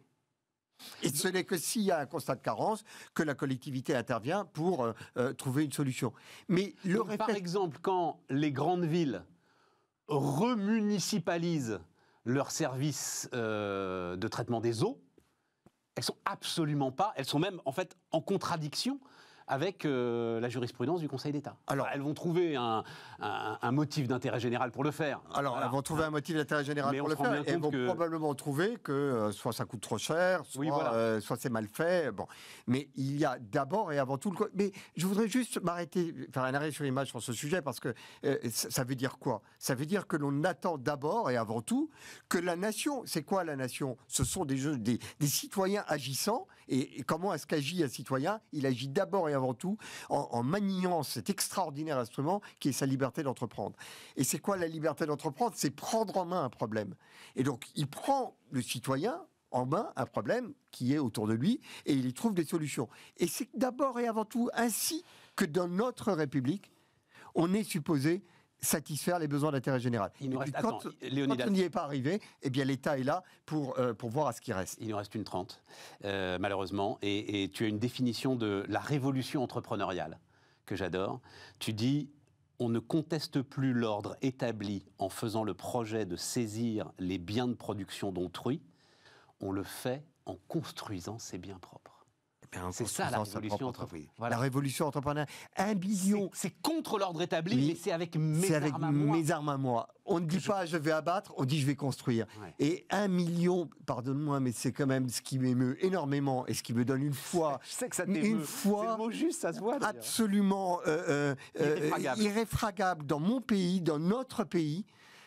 et ce n'est que s'il y a un constat de carence que la collectivité intervient pour euh, euh, trouver une solution. Mais le Par exemple, quand les grandes villes remunicipalisent leurs services euh, de traitement des eaux, elles sont absolument pas, elles sont même en fait en contradiction avec euh, la jurisprudence du Conseil d'État. Alors, elles vont trouver un, motif d'intérêt général pour le faire. Alors, elles vont trouver un motif d'intérêt général pour le faire. Et elles vont probablement trouver que euh, soit ça coûte trop cher, soit, euh, soit c'est mal fait. Bon. Mais il y a d'abord et avant tout le. Mais je voudrais juste m'arrêter, faire un arrêt sur l'image sur ce sujet, parce que ça, veut dire quoi Ça veut dire que l'on attend d'abord et avant tout que la nation. C'est quoi la nation Ce sont des, des, des citoyens agissants et, comment est-ce qu'agit un citoyen Il agit d'abord et avant tout en, en maniant cet extraordinaire instrument qui est sa liberté d'entreprendre. Et c'est quoi la liberté d'entreprendre C'est prendre en main un problème. Et donc, il prend le citoyen, en main un problème qui est autour de lui et il y trouve des solutions. Et c'est d'abord et avant tout ainsi que dans notre République, on est supposé satisfaire les besoins d'intérêt général. quand, on n'y est pas arrivé, eh bien l'État est là pour, euh, pour voir à ce qui reste. Il nous reste une trente, euh, malheureusement, et, et tu as une définition de la révolution entrepreneuriale que j'adore. Tu dis on ne conteste plus l'ordre établi en faisant le projet de saisir les biens de production d'autrui, on le fait en construisant ses biens propres. Hein, c'est ça la révolution entrepreneuriale. La révolution entrepreneuriale. Un billion. C'est contre l'ordre établi, mais c'est avec, mes, armes à moi. On ne dit pas je vais abattre, on dit je vais construire. Et un million, pardonne-moi, mais c'est quand même ce qui m'émeut énormément et ce qui me donne une foi... — Je sais que ça Une fois. juste, ça se voit. Absolument euh, euh, euh, irréfragable dans mon pays, dans notre pays,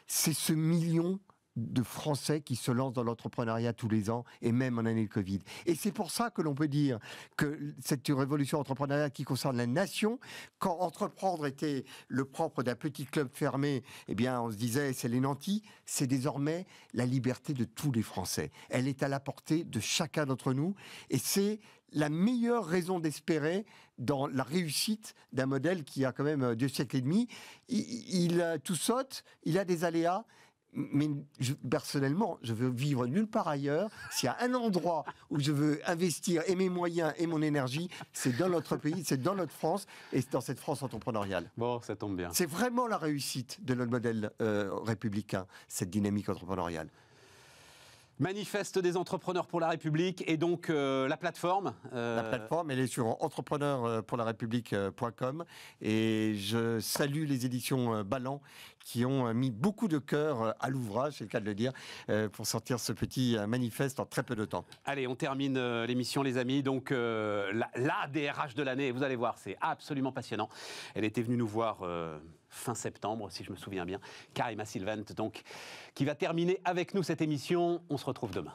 c'est ce million de Français qui se lancent dans l'entrepreneuriat tous les ans et même en année de Covid. Et c'est pour ça que l'on peut dire que cette révolution entrepreneuriale qui concerne la nation, quand entreprendre était le propre d'un petit club fermé, eh bien on se disait c'est les nantis, c'est désormais la liberté de tous les Français. Elle est à la portée de chacun d'entre nous et c'est la meilleure raison d'espérer dans la réussite d'un modèle qui a quand même euh, deux siècles et demi. Il, il euh, tout saute, il a des aléas, mais personnellement, je veux vivre nulle part ailleurs. S'il y a un endroit où je veux investir et mes moyens et mon énergie, c'est dans notre pays, c'est dans notre France et c'est dans cette France entrepreneuriale. Bon, ça tombe bien. C'est vraiment la réussite de notre modèle euh, républicain, cette dynamique entrepreneuriale. Manifeste des entrepreneurs pour la République et donc euh, la plateforme. Euh, la plateforme, elle est sur entrepreneurspourlarépublique.com euh, et je salue les éditions Ballant qui ont mis beaucoup de cœur à l'ouvrage, c'est le cas de le dire, pour sortir ce petit manifeste en très peu de temps. Allez, on termine l'émission les amis. Donc la, DRH de l'année, vous allez voir, c'est absolument passionnant. Elle était venue nous voir fin septembre, si je me souviens bien. Karima Sylvent, donc, qui va terminer avec nous cette émission. On se retrouve demain.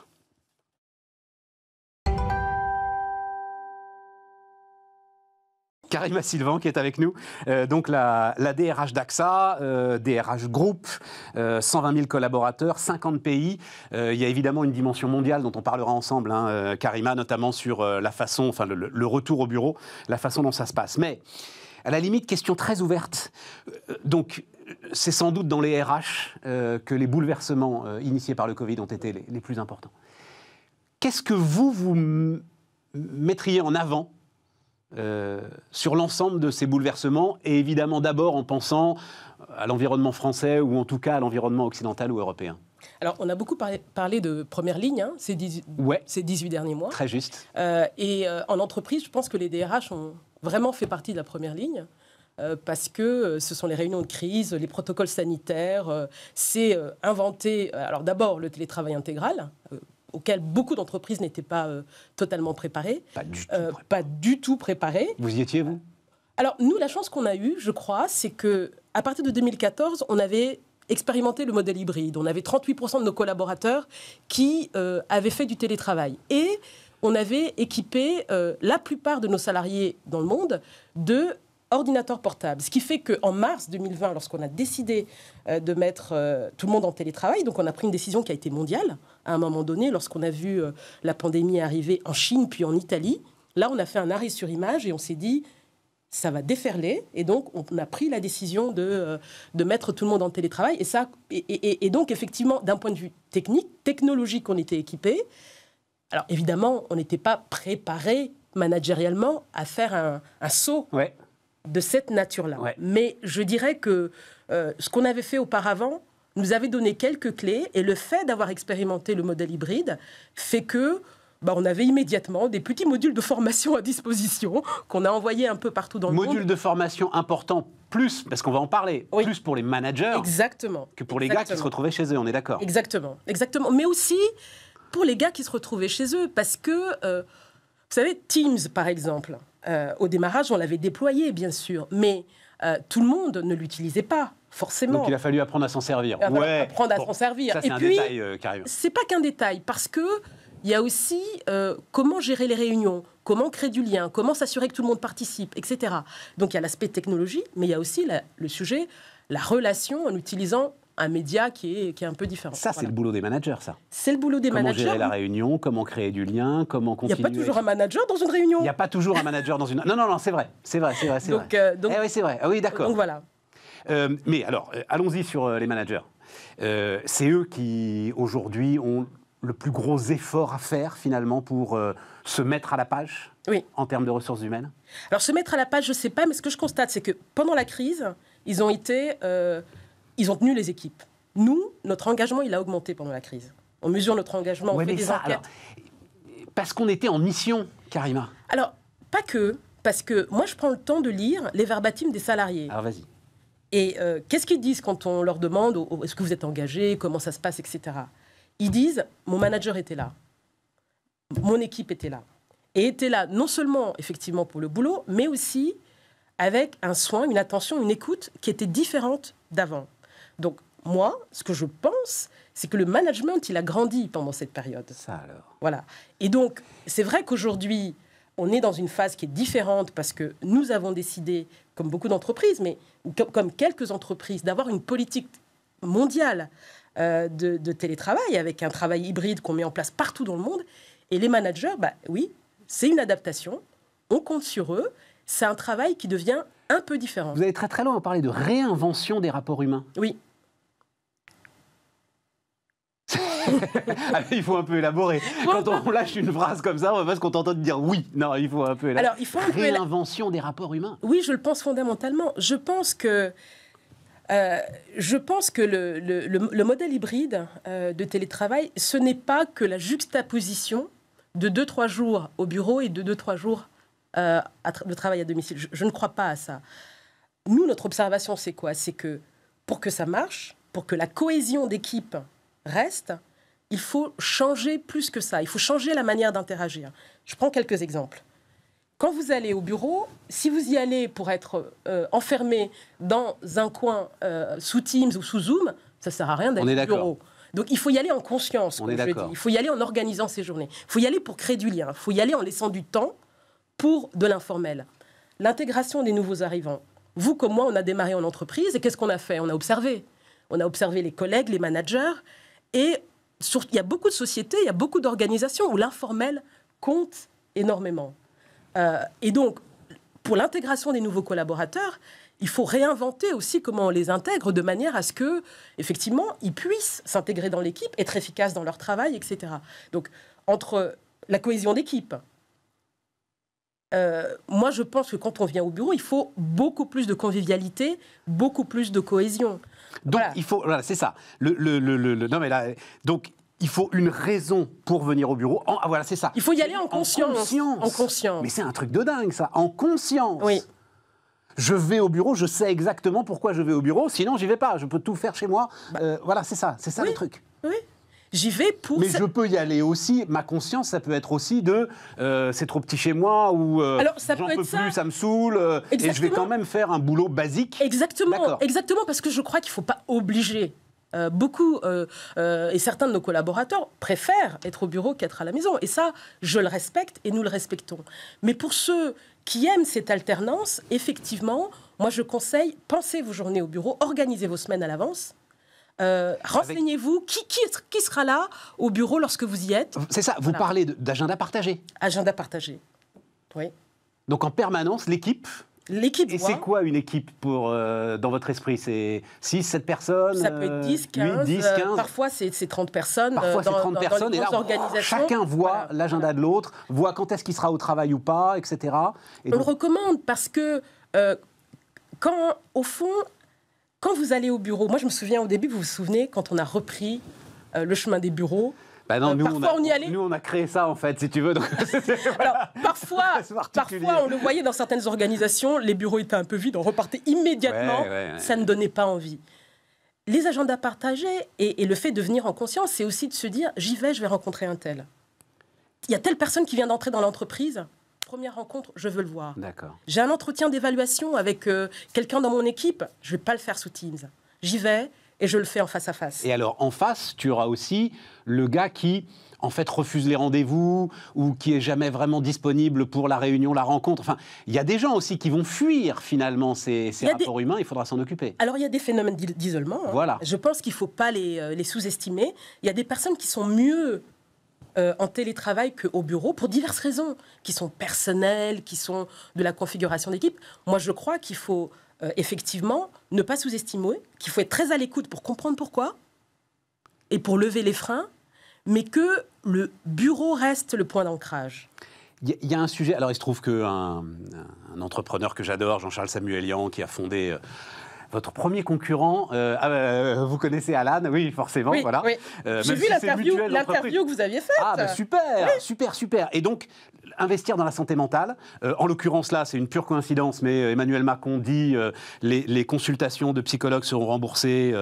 Karima Sylvan qui est avec nous, euh, donc la, DRH d'AXA, DRH euh, Group, 120 euh, 000 collaborateurs, 50 pays. il y a évidemment une dimension mondiale dont on parlera ensemble, hein, Karima, notamment sur la façon, enfin le, retour au bureau, la façon dont ça se passe. Mais à la limite, question très ouverte. Euh, donc, c'est sans doute dans les RH euh, que les bouleversements euh, initiés par le Covid ont été les, plus importants. Qu'est-ce que vous, vous mettriez en avant sur l'ensemble de ces bouleversements et évidemment d'abord en pensant à l'environnement français ou en tout cas à l'environnement occidental ou européen alors, on a beaucoup parlé, de première ligne hein, ces, 18, ces, 18, derniers mois. Très juste. et en entreprise, je pense que les DRH ont vraiment fait partie de la première ligne. Euh, parce que euh, ce sont les réunions de crise, les protocoles sanitaires, euh, c'est inventer, alors d'abord le télétravail intégral, auquel beaucoup d'entreprises n'étaient pas totalement préparées. Pas du, tout pas du tout préparées. Vous y étiez, vous Alors, nous, la chance qu'on a eue, je crois, c'est que à partir de 2014, on avait expérimenté le modèle hybride. On avait 38% de nos collaborateurs qui avaient fait du télétravail. Et on avait équipé euh, la plupart de nos salariés dans le monde de ordinateurs portables. Ce qui fait qu'en mars 2020, lorsqu'on a décidé euh, de mettre euh, tout le monde en télétravail, donc on a pris une décision qui a été mondiale à un moment donné, lorsqu'on a vu la pandémie arriver en Chine puis en Italie, là on a fait un arrêt sur image et on s'est dit, ça va déferler. Et donc, on a pris la décision de, mettre tout le monde en télétravail. Et, ça, et donc, effectivement, d'un point de vue technique, technologique, on était équipé. Alors évidemment, on n'était pas préparé managérialement à faire un, saut de cette nature-là. Mais je dirais que euh, ce qu'on avait fait auparavant nous avait donné quelques clés et le fait d'avoir expérimenté le modèle hybride fait que bah, on avait immédiatement des petits modules de formation à disposition qu'on a envoyés un peu partout dans le monde. Modules de formation importants plus, parce qu'on va en parler, plus pour les managers Exactement. que pour les gars qui se retrouvaient chez eux, on est d'accord Exactement. Exactement. Mais aussi pour les gars qui se retrouvaient chez eux. Parce que, euh, vous savez, Teams, par exemple, euh, au démarrage, on l'avait déployé, bien sûr, mais euh, tout le monde ne l'utilisait pas. Forcément. Donc il a fallu apprendre à s'en servir. ouais. Apprendre à s'en servir. Ça, c'est Et puis, c'est pas qu'un détail, parce que il y a aussi comment gérer les réunions, comment créer du lien, comment s'assurer que tout le monde participe, etc. Donc il y a l'aspect technologie, mais il y a aussi le sujet, la relation en utilisant un média qui est, qui est un peu différent. Ça, c'est le boulot des managers, ça. C'est le boulot des managers. Comment gérer la réunion, comment créer du lien, comment continuer. Il n'y a pas toujours un manager dans une réunion. Il n'y a pas toujours un manager dans une. Non, non, non, c'est vrai, c'est vrai, c'est vrai, c'est vrai. Euh, eh oui, c'est vrai. Ah oui, d'accord. Donc voilà. Euh, mais alors, euh, allons-y sur les managers. c'est eux qui aujourd'hui ont le plus gros effort à faire finalement pour se mettre à la page en termes de ressources humaines Alors se mettre à la page, je ne sais pas, mais ce que je constate, c'est que pendant la crise, ils ont été ils ont tenu les équipes. Nous, notre engagement, il a augmenté pendant la crise. On mesure notre engagement, on fait des enquêtes. parce qu'on était en mission, Karima. Alors, pas que, parce que moi, je prends le temps de lire les verbatims des salariés. Alors, vas-y. Et euh, qu'est-ce qu'ils disent quand on leur demande est-ce que vous êtes engagé, comment ça se passe, etc. Ils disent mon manager était là, mon équipe était là. Et était là non seulement effectivement pour le boulot, mais aussi avec un soin, une attention, une écoute qui était différente d'avant. Donc, moi, ce que je pense, c'est que le management, il a grandi pendant cette période. Ça alors. Voilà. Et donc, c'est vrai qu'aujourd'hui, on est dans une phase qui est différente parce que nous avons décidé, comme beaucoup d'entreprises, mais comme, quelques entreprises, d'avoir une politique mondiale euh, de, télétravail avec un travail hybride qu'on met en place partout dans le monde. Et les managers, bah oui, c'est une adaptation. On compte sur eux. C'est un travail qui devient un peu différent. Vous allez très très loin en parler de réinvention des rapports humains. Oui. Ah, il faut un peu élaborer. Quand on lâche une phrase comme ça, on va pas se contenter de dire oui. Non, il faut un peu Alors, il faut un Réinvention des rapports humains. Oui, je le pense fondamentalement. Je pense que euh, je pense que le, modèle hybride euh, de télétravail, ce n'est pas que la juxtaposition de 2-3 jours au bureau et de 2-3 jours euh, de travail à domicile. je, ne crois pas à ça. Nous, notre observation, c'est quoi C'est que pour que ça marche, pour que la cohésion d'équipe reste, il faut changer plus que ça. Il faut changer la manière d'interagir. Je prends quelques exemples. Quand vous allez au bureau, si vous y allez pour être euh, enfermé dans un coin euh, sous Teams ou sous Zoom, ça ne sert à rien d'aller au bureau. Donc il faut y aller en conscience, Il faut y aller en organisant ses journées. Il faut y aller pour créer du lien. Il faut y aller en laissant du temps pour de l'informel. L'intégration des nouveaux arrivants. Vous comme moi, on a démarré en entreprise et qu'est-ce qu'on a fait On a observé. On a observé les collègues, les managers et il y a beaucoup de sociétés, il y a beaucoup d'organisations où l'informel compte énormément. Euh, et donc, pour l'intégration des nouveaux collaborateurs, il faut réinventer aussi comment on les intègre de manière à ce que, effectivement, ils puissent s'intégrer dans l'équipe, être efficaces dans leur travail, etc. Donc, entre la cohésion d'équipe, euh, moi je pense que quand on vient au bureau, il faut beaucoup plus de convivialité, beaucoup plus de cohésion. Donc il faut, c'est ça. Le, le, le, donc il faut une raison pour venir au bureau. Ah, voilà, c'est ça. Il faut y aller en conscience. En conscience. Mais c'est un truc de dingue, ça. En conscience. Oui. Je vais au bureau, je sais exactement pourquoi je vais au bureau. Sinon, j'y vais pas. Je peux tout faire chez moi. Bah. Euh, voilà, c'est ça. C'est ça le truc. J'y vais pour. Mais je peux y aller aussi. Ma conscience, ça peut être aussi de euh, c'est trop petit chez moi ou euh, ça j'en peut peux plus, ça. me saoule euh, et je vais quand même faire un boulot basique. Exactement, exactement, parce que je crois qu'il ne faut pas obliger. beaucoup et certains de nos collaborateurs préfèrent être au bureau qu'être à la maison. Et ça, je le respecte et nous le respectons. Mais pour ceux qui aiment cette alternance, effectivement, moi je conseille, pensez vos journées au bureau, organisez vos semaines à l'avance. Euh, renseignez-vous qui, qui, qui, sera là au bureau lorsque vous y êtes. C'est ça, vous parlez d'agenda partagé. Agenda partagé, oui. Donc en permanence, l'équipe L'équipe. Et c'est quoi une équipe pour, euh, dans votre esprit C'est 6, 7 personnes Ça peut être 10, 15. 15. parfois, c'est 30 personnes. Euh, parfois, c'est 30 personnes. et là, organisation. chacun voit l'agenda de l'autre, voit quand est-ce qu'il sera au travail ou pas, etc. On le recommande parce que, quand, au fond, quand vous allez au bureau, moi je me souviens au début, vous vous souvenez, quand on a repris euh, le chemin des bureaux, bah non, euh, nous, on, a, Nous, on a créé ça, en fait, si tu veux. parfois, parfois, on le voyait dans certaines organisations, les bureaux étaient un peu vides, on repartait immédiatement, ça ne donnait pas envie. Les agendas partagés et, et le fait de venir en conscience, c'est aussi de se dire j'y vais, je vais rencontrer un tel. Il y a telle personne qui vient d'entrer dans l'entreprise, première rencontre, je veux le voir. D'accord. J'ai un entretien d'évaluation avec euh, quelqu'un dans mon équipe, je ne vais pas le faire sous Teams. J'y vais et je le fais en face à face. Et alors, en face, tu auras aussi le gars qui en fait refuse les rendez-vous ou qui est jamais vraiment disponible pour la réunion, la rencontre. Enfin, il y a des gens aussi qui vont fuir finalement ces, rapports humains, il faudra s'en occuper. Alors il y a des phénomènes d'isolement. Hein. Voilà. Je pense qu'il ne faut pas les, euh, les sous-estimer. Il y a des personnes qui sont mieux euh, en télétravail qu'au bureau pour diverses raisons qui sont personnelles, qui sont de la configuration d'équipe. Moi, je crois qu'il faut euh, effectivement ne pas sous-estimer, qu'il faut être très à l'écoute pour comprendre pourquoi et pour lever les freins, mais que le bureau reste le point d'ancrage. Il y, a un sujet, alors il se trouve qu'un entrepreneur que j'adore, Jean-Charles Samuelian, qui a fondé euh, votre premier concurrent, euh, ah, euh, vous connaissez Alan, oui, forcément, voilà. Euh, J'ai vu l'interview que vous aviez faite. Ah, super, super, super. Et donc, investir dans la santé mentale, en l'occurrence là, c'est une pure coïncidence, mais Emmanuel Macron dit les, les, consultations de psychologues seront remboursées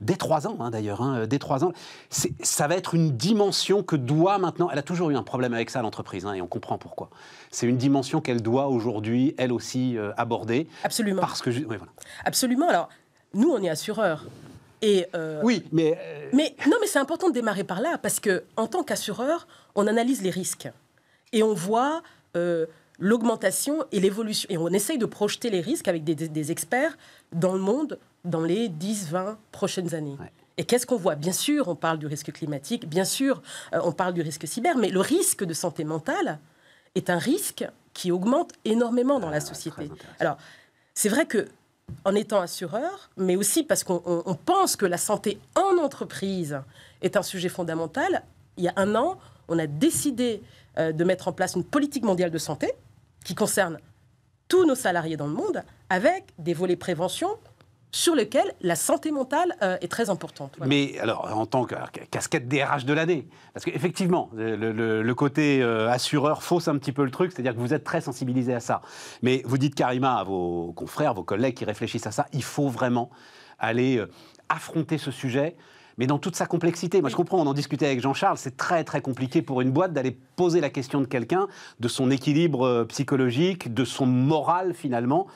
dès trois ans, hein, d'ailleurs, hein, dès trois ans. Ça va être une dimension que doit maintenant. Elle a toujours eu un problème avec ça, l'entreprise, hein, et on comprend pourquoi. C'est une dimension qu'elle doit aujourd'hui, elle aussi, aborder. Absolument. Parce que. Oui, voilà. Absolument alors, nous, on est assureurs. Et euh, oui, euh, mais... non, mais c'est important de démarrer par là parce que en tant qu'assureur, on analyse les risques et on voit euh, l'augmentation et l'évolution et on essaye de projeter les risques avec des, experts dans le monde dans les 10, 20 prochaines années. Et qu'est-ce qu'on voit Bien sûr, on parle du risque climatique, bien sûr, on parle du risque cyber, mais le risque de santé mentale est un risque qui augmente énormément dans la ah, société. Alors, c'est vrai que en étant assureur, mais aussi parce qu'on pense que la santé en entreprise est un sujet fondamental. Il y a un an, on a décidé euh, de mettre en place une politique mondiale de santé qui concerne tous nos salariés dans le monde, avec des volets prévention, sur lequel la santé mentale euh, est très importante. Mais alors, en tant que casquette DRH de l'année, parce qu'effectivement, euh, le, côté euh, assureur fausse un petit peu le truc, c'est-à-dire que vous êtes très sensibilisé à ça. Mais vous dites, Karima, à vos confrères, vos collègues qui réfléchissent à ça, il faut vraiment aller affronter ce sujet mais dans toute sa complexité. Moi, je comprends, on en discutait avec Jean-Charles, c'est très très compliqué pour une boîte d'aller poser la question de quelqu'un, de son équilibre psychologique, de son moral finalement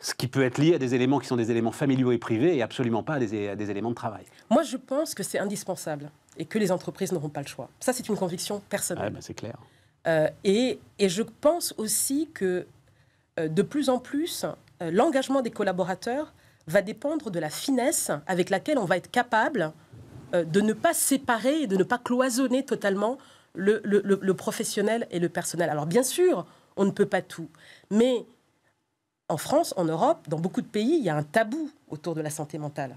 ce qui peut être lié à des éléments qui sont des éléments familiaux et privés et absolument pas à des, éléments de travail. Moi, je pense que c'est indispensable et que les entreprises n'auront pas le choix. Ça, c'est une conviction personnelle. Bah, c'est clair. Euh, et, je pense aussi que euh, de plus en plus, euh, l'engagement des collaborateurs va dépendre de la finesse avec laquelle on va être capable de ne pas séparer et de ne pas cloisonner totalement le professionnel et le personnel. Alors bien sûr, on ne peut pas tout, mais en France, en Europe, dans beaucoup de pays, il y a un tabou autour de la santé mentale.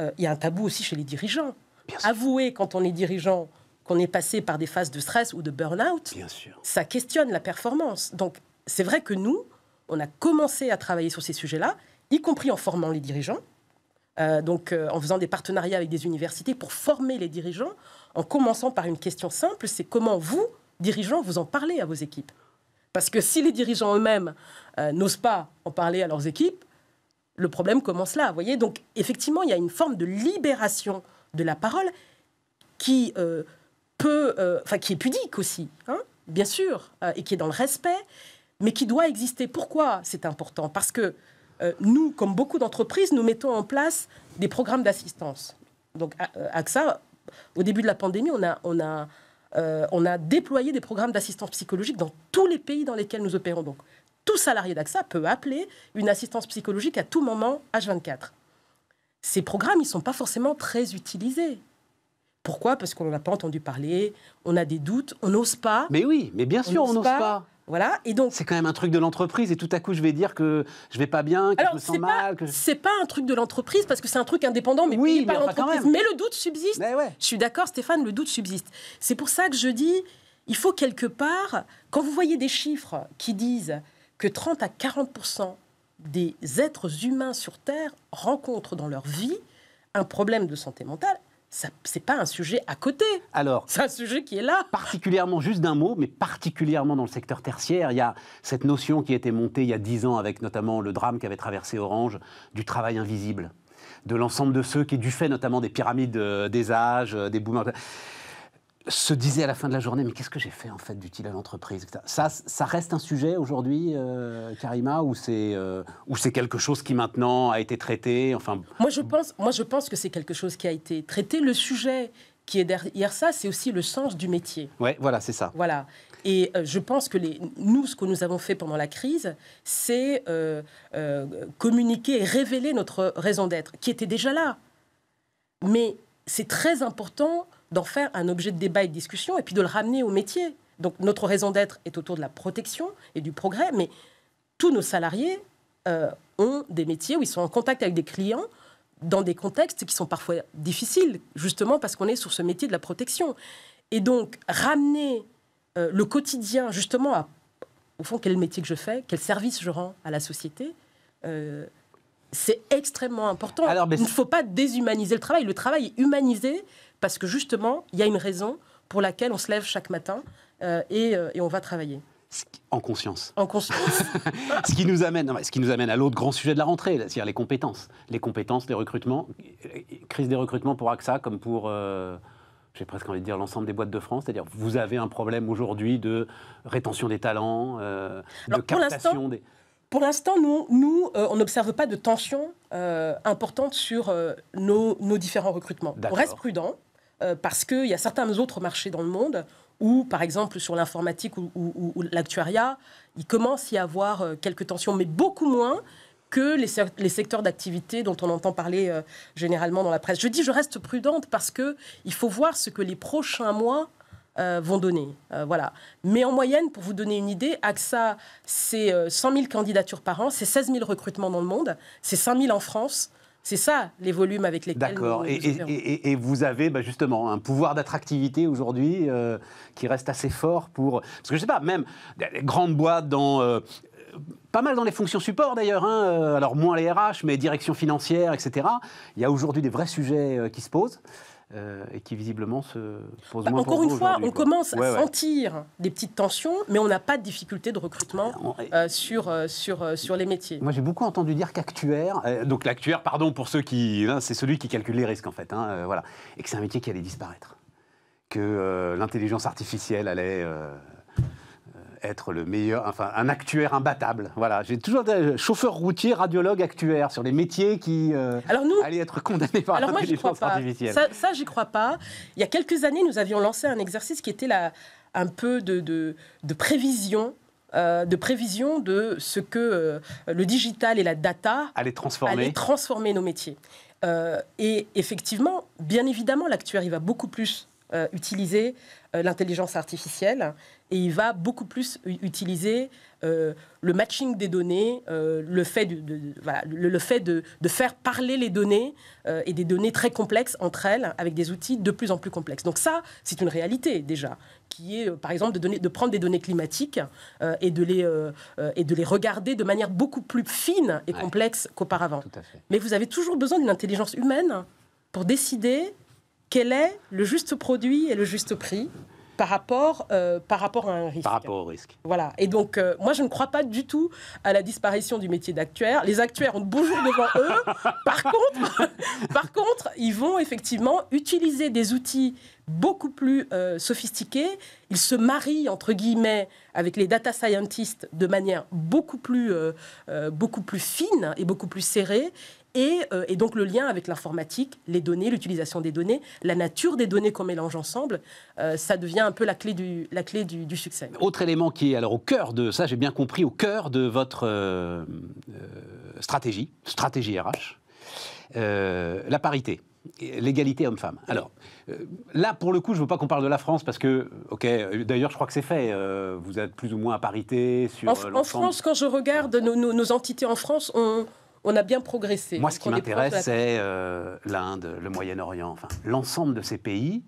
Euh, il y a un tabou aussi chez les dirigeants. Avouer quand on est dirigeant qu'on est passé par des phases de stress ou de burn-out, ça questionne la performance. Donc c'est vrai que nous, on a commencé à travailler sur ces sujets-là, y compris en formant les dirigeants, euh, donc euh, en faisant des partenariats avec des universités pour former les dirigeants, en commençant par une question simple, c'est comment vous, dirigeants, vous en parlez à vos équipes parce que si les dirigeants eux-mêmes euh, n'osent pas en parler à leurs équipes, le problème commence là, voyez. Donc effectivement, il y a une forme de libération de la parole qui euh, peut, euh, enfin qui est pudique aussi, hein, bien sûr, et qui est dans le respect, mais qui doit exister. Pourquoi c'est important Parce que nous, comme beaucoup d'entreprises, nous mettons en place des programmes d'assistance. Donc AXA, au début de la pandémie, on a, on a euh, on a déployé des programmes d'assistance psychologique dans tous les pays dans lesquels nous opérons. Donc, tout salarié d'AXA peut appeler une assistance psychologique à tout moment H24. Ces programmes, ils ne sont pas forcément très utilisés. Pourquoi Parce qu'on n'a pas entendu parler, on a des doutes, on n'ose pas. Mais oui, mais bien sûr, on n'ose pas. Et donc. C'est quand même un truc de l'entreprise. Et tout à coup, je vais dire que je vais pas bien, que je me sens mal. Que C'est pas un truc de l'entreprise parce que c'est un truc indépendant, mais oui, mais le doute subsiste. Je suis d'accord, Stéphane, le doute subsiste. C'est pour ça que je dis, il faut quelque part, quand vous voyez des chiffres qui disent que 30 à 40 des êtres humains sur Terre rencontrent dans leur vie un problème de santé mentale, c'est pas un sujet à côté. Alors, c'est un sujet qui est là. Particulièrement, juste d'un mot, mais particulièrement dans le secteur tertiaire, il y a cette notion qui a été montée il y a dix ans avec notamment le drame qu'avait traversé Orange du travail invisible, de l'ensemble de ceux qui, du fait notamment des pyramides euh, des âges, euh, des boomers, se disait à la fin de la journée, mais qu'est-ce que j'ai fait en fait d'utile à l'entreprise ça, ça reste un sujet aujourd'hui, euh, Karima, ou c'est euh, c'est quelque chose qui maintenant a été traité enfin... moi, je pense, moi, je pense que c'est quelque chose qui a été traité. Le sujet qui est derrière ça, c'est aussi le sens du métier. Oui, voilà, c'est ça. Voilà. Et euh, je pense que les, nous, ce que nous avons fait pendant la crise, c'est communiquer et révéler notre raison d'être, qui était déjà là. Mais c'est très important d'en faire un objet de débat et de discussion et puis de le ramener au métier. Donc notre raison d'être est autour de la protection et du progrès, mais tous nos salariés euh, ont des métiers où ils sont en contact avec des clients dans des contextes qui sont parfois difficiles, justement parce qu'on est sur ce métier de la protection. Et donc ramener euh, le quotidien justement à, au fond, quel métier que je fais, quel service je rends à la société. Euh, c'est extrêmement important. Il ne faut pas déshumaniser le travail. Le travail est humanisé parce que justement, il y a une raison pour laquelle on se lève chaque matin euh, euh, et, on va travailler. En conscience. En conscience. ce, qui nous amène, ce qui nous amène à l'autre grand sujet de la rentrée, c'est-à-dire les compétences. Les compétences, les recrutements, euh, crise des recrutements pour AXA comme pour... j'ai presque envie de dire l'ensemble des boîtes de France, c'est-à-dire vous avez un problème aujourd'hui de rétention des talents, de captation des... Pour l'instant, nous, nous on n'observe pas de tension importante sur nos, nos, différents recrutements. On reste prudent, euh, parce qu'il y a certains autres marchés dans le monde où, par exemple, sur l'informatique ou, l'actuariat, il commence à y avoir euh, quelques tensions, mais beaucoup moins que les, secteurs d'activité dont on entend parler euh, généralement dans la presse. Je dis je reste prudente parce qu'il faut voir ce que les prochains mois vont donner. voilà. Mais en moyenne, pour vous donner une idée, AXA, c'est 100 000 candidatures par an, c'est 16 000 recrutements dans le monde, c'est 5 000 en France. C'est ça les volumes avec lesquels. D'accord. Et, vous avez bah, justement un pouvoir d'attractivité aujourd'hui euh, qui reste assez fort pour. Parce que je sais pas, même les grandes boîtes dans. Euh, pas mal dans les fonctions support d'ailleurs, hein, euh, alors moins les RH, mais direction financière, etc. Il y a aujourd'hui des vrais sujets qui se posent. Euh, et qui visiblement se pose bah, Encore une fois, on commence à sentir des petites tensions, mais on n'a pas de difficulté de recrutement euh, sur, euh, sur, sur les métiers. Moi, j'ai beaucoup entendu dire qu'actuaire, donc l'actuaire, pardon, pour ceux qui. Hein, c'est celui qui calcule les risques, en fait, hein, voilà, et que c'est un métier qui allait disparaître que l'intelligence artificielle allait être le meilleur, enfin un actuaire imbattable. Voilà, j'ai toujours des chauffeurs routiers, radiologues, actuaires sur les métiers qui euh, alors nous, allaient être condamnés par l'intelligence artificielle. Ça, ça j'y crois pas. Il y a quelques années, nous avions lancé un exercice qui était la, un peu de, de, prévision. Euh, de prévision de ce que euh, le digital et la data allaient transformer, allaient transformer nos métiers. et effectivement, bien évidemment, l'actuaire, il va beaucoup plus euh, utiliser euh, l'intelligence artificielle et il va beaucoup plus utiliser euh, le matching des données, le fait, de, faire parler les données et des données très complexes entre elles avec des outils de plus en plus complexes. Donc ça, c'est une réalité déjà, qui est par exemple de, prendre des données climatiques et, de les, regarder de manière beaucoup plus fine et complexe qu'auparavant. Mais vous avez toujours besoin d'une intelligence humaine pour décider quel est le juste produit et le juste prix par rapport, euh, par rapport à un risque. Par rapport au risque. Voilà. Et donc, euh, moi, je ne crois pas du tout à la disparition du métier d'actuaire. Les actuaires ont de beaux devant eux. Par contre, par contre, ils vont effectivement utiliser des outils beaucoup plus euh, sophistiqués. Ils se marient, entre guillemets, avec les data scientists de manière beaucoup plus, beaucoup plus fine et beaucoup plus serrée. Euh, et, donc le lien avec l'informatique, les données, l'utilisation des données, la nature des données qu'on mélange ensemble, euh, ça devient un peu la clé, du, la clé du, succès. Autre élément qui est alors au cœur de ça, j'ai bien compris, au cœur de votre euh, stratégie, stratégie RH, la parité l'égalité homme-femme. Alors, là, pour le coup, je ne veux pas qu'on parle de la France parce que, ok, d'ailleurs, je crois que c'est fait. vous êtes plus ou moins à parité sur. En, en France, quand je regarde nos, nos entités en France, on, on a bien progressé. Moi, ce qui m'intéresse, c'est euh, l'Inde, le Moyen-Orient, enfin, l'ensemble de ces pays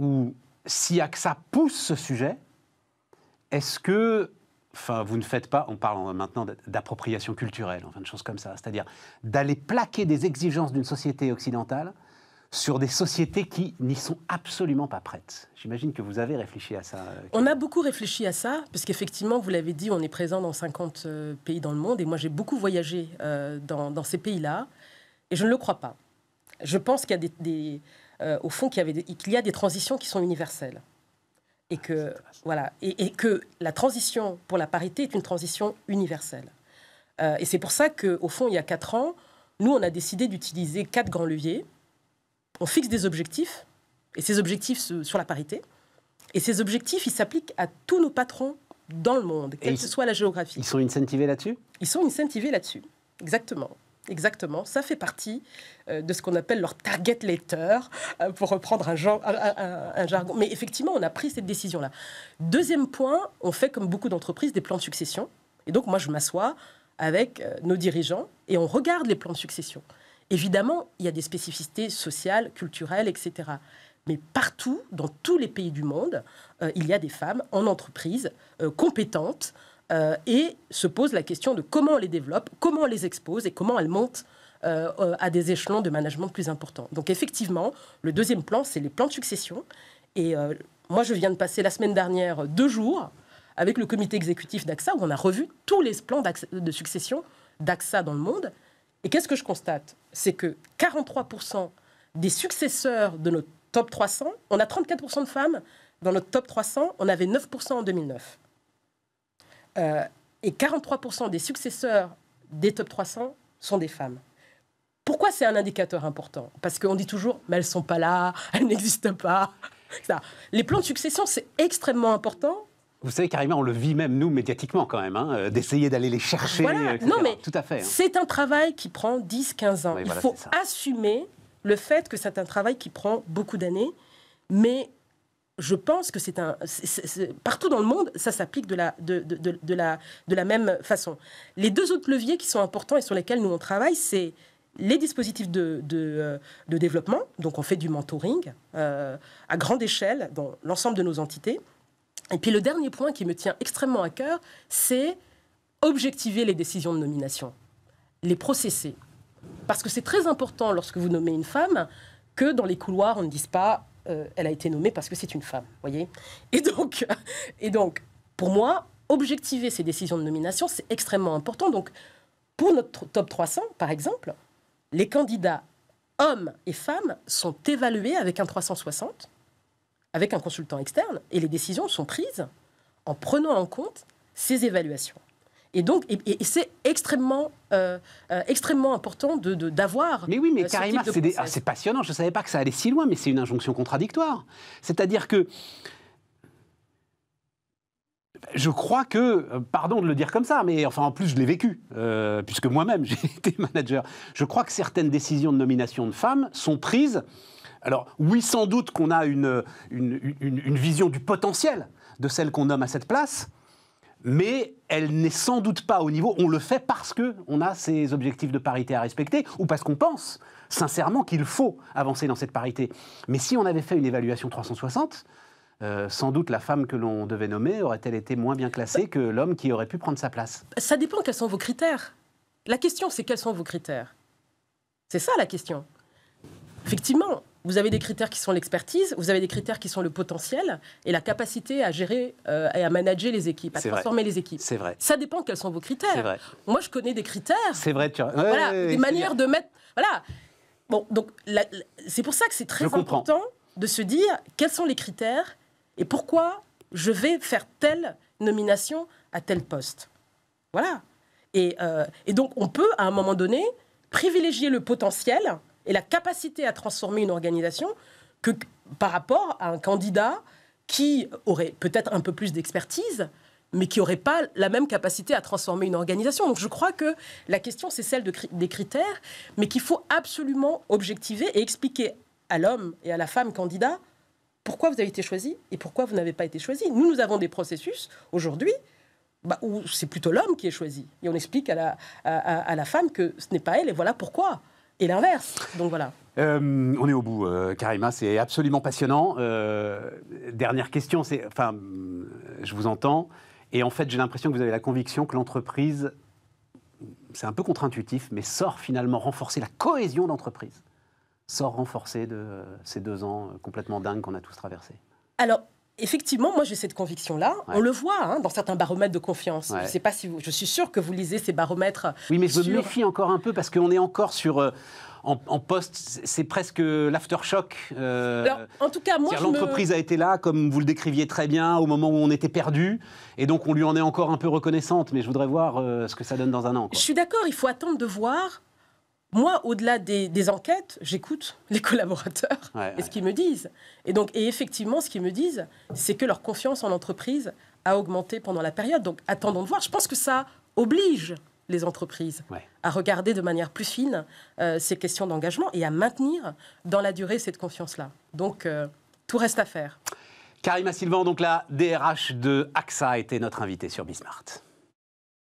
où, si AXA pousse ce sujet, est-ce que Enfin, vous ne faites pas, on parle maintenant d'appropriation culturelle, enfin de choses comme ça, c'est-à-dire d'aller plaquer des exigences d'une société occidentale sur des sociétés qui n'y sont absolument pas prêtes. J'imagine que vous avez réfléchi à ça. Euh, on a beaucoup réfléchi à ça, parce qu'effectivement, vous l'avez dit, on est présent dans 50 euh, pays dans le monde, et moi j'ai beaucoup voyagé euh, dans, ces pays-là, et je ne le crois pas. Je pense qu'il y a des, au fond qu'il y, a des transitions qui sont universelles. Ah, et que, la transition pour la parité est une transition universelle. et c'est pour ça qu'au fond, il y a quatre ans, nous, on a décidé d'utiliser quatre grands leviers on fixe des objectifs, et ces objectifs sur la parité, et ces objectifs, ils s'appliquent à tous nos patrons dans le monde, quelle que soit la géographie. Ils sont incentivés là-dessus Ils sont incentivés là-dessus, exactement. Exactement, ça fait partie euh, de ce qu'on appelle leur target letter, euh, pour reprendre un, jargon. Mais effectivement, on a pris cette décision-là. Deuxième point, on fait comme beaucoup d'entreprises des plans de succession. Et donc moi, je m'assois avec euh, nos dirigeants et on regarde les plans de succession. Évidemment, il y a des spécificités sociales, culturelles, etc. Mais partout, dans tous les pays du monde, euh, il y a des femmes en entreprise euh, compétentes euh, et se pose la question de comment on les développe, comment on les expose et comment elles montent à des échelons de management plus importants. Donc effectivement, le deuxième plan, c'est les plans de succession. Et moi, je viens de passer la semaine dernière deux jours avec le comité exécutif d'AXA où on a revu tous les plans de succession d'AXA dans le monde et qu'est-ce que je constate C'est que 43% des successeurs de notre top 300, on a 34% de femmes, dans notre top 300, on avait 9% en 2009. Euh, et 43% des successeurs des top 300 sont des femmes. Pourquoi c'est un indicateur important Parce qu'on dit toujours, mais elles sont pas là, elles n'existent pas. Les plans de succession, c'est extrêmement important vous savez, carrément, on le vit même, nous, médiatiquement, quand même, hein, euh, d'essayer d'aller les chercher. Voilà. Euh, non, mais Tout à fait. Hein. C'est un travail qui prend 10-15 ans. Il faut assumer le fait que c'est un travail qui prend beaucoup d'années, mais je pense que c'est un. partout dans le monde, ça s'applique de la, de, de, de, la, de la même façon. Les deux autres leviers qui sont importants et sur lesquels nous on travaille, c'est les dispositifs de, de, euh, développement. Donc on fait du mentoring à grande échelle dans l'ensemble de nos entités. Et puis le dernier point qui me tient extrêmement à cœur, c'est objectiver les décisions de nomination, les processer. Parce que c'est très important lorsque vous nommez une femme que dans les couloirs, on ne dise pas euh, elle a été nommée parce que c'est une femme, voyez et donc, et donc, pour moi, objectiver ces décisions de nomination, c'est extrêmement important. Donc, pour notre top 300, par exemple, les candidats hommes et femmes sont évalués avec un 360 avec un consultant externe et les décisions sont prises en prenant en compte ces évaluations. Et donc, et, c'est extrêmement, euh, euh, extrêmement important de, d'avoir. Mais oui, mais euh, Karima, ah, c'est, passionnant. Je ne savais pas que ça allait si loin, mais c'est une injonction contradictoire. C'est-à-dire que. Je crois que, pardon de le dire comme ça, mais enfin en plus je l'ai vécu, puisque moi-même j'ai été manager. Je crois que certaines décisions de nomination de femmes sont prises alors oui, sans doute qu'on a une, vision du potentiel de celle qu'on nomme à cette place, mais elle n'est sans doute pas au niveau. On le fait parce qu'on a ces objectifs de parité à respecter ou parce qu'on pense sincèrement qu'il faut avancer dans cette parité. Mais si on avait fait une évaluation 360, euh, sans doute la femme que l'on devait nommer aurait-elle été moins bien classée que l'homme qui aurait pu prendre sa place Ça dépend quels sont vos critères. La question, c'est quels sont vos critères C'est ça la question. Effectivement, vous avez des critères qui sont l'expertise, vous avez des critères qui sont le potentiel et la capacité à gérer euh, et à manager les équipes, à transformer les équipes. C'est vrai. Ça dépend quels sont vos critères. Vrai. Moi, je connais des critères. C'est vrai, tu vois. Voilà, des manières de mettre. Voilà. Bon, donc c'est pour ça que c'est très important de se dire quels sont les critères et pourquoi je vais faire telle nomination à tel poste. Voilà. Et, euh, et donc, on peut, à un moment donné, privilégier le potentiel et la capacité à transformer une organisation que par rapport à un candidat qui aurait peut-être un peu plus d'expertise, mais qui n'aurait pas la même capacité à transformer une organisation. Donc je crois que la question, c'est celle des critères, mais qu'il faut absolument objectiver et expliquer à l'homme et à la femme candidat pourquoi vous avez été choisi et pourquoi vous n'avez pas été choisi. Nous, nous avons des processus aujourd'hui bah, où c'est plutôt l'homme qui est choisi. Et on explique à la, à la femme que ce n'est pas elle et voilà pourquoi et l'inverse. Donc voilà. Euh, on est au bout, euh, Karima, c'est absolument passionnant. Euh, dernière question, c'est, enfin, je vous entends, et en fait, j'ai l'impression que vous avez la conviction que l'entreprise, c'est un peu contre-intuitif, mais sort finalement renforcer la cohésion d'entreprise, sort renforcer de ces deux ans complètement dingues qu'on a tous traversés. Alors, effectivement, moi j'ai cette conviction-là. On le voit hein, dans certains baromètres de confiance. Je pas si je suis sûr que vous lisez ces baromètres. Euh, oui, mais je me méfie encore un peu parce qu'on est encore sur. Euh, en, poste, c'est presque l'after Euh, en tout cas, moi, l'entreprise a été là, comme vous le décriviez très bien, au moment où on était perdu, et donc on lui en est encore un peu reconnaissante. Mais je voudrais voir euh, ce que ça donne dans un an. Je suis d'accord, il faut attendre de voir moi, au-delà des, enquêtes, j'écoute les collaborateurs et ce qu'ils me disent. Et donc, effectivement, ce qu'ils me disent, c'est que leur confiance en l'entreprise a augmenté pendant la période. Donc, attendons de voir. Je pense que ça oblige les entreprises à regarder de manière plus fine euh, ces questions d'engagement et à maintenir dans la durée cette confiance-là. Donc, euh, tout reste à faire. Karima Sylvain, donc la DRH de AXA, a été notre invité sur Bismart.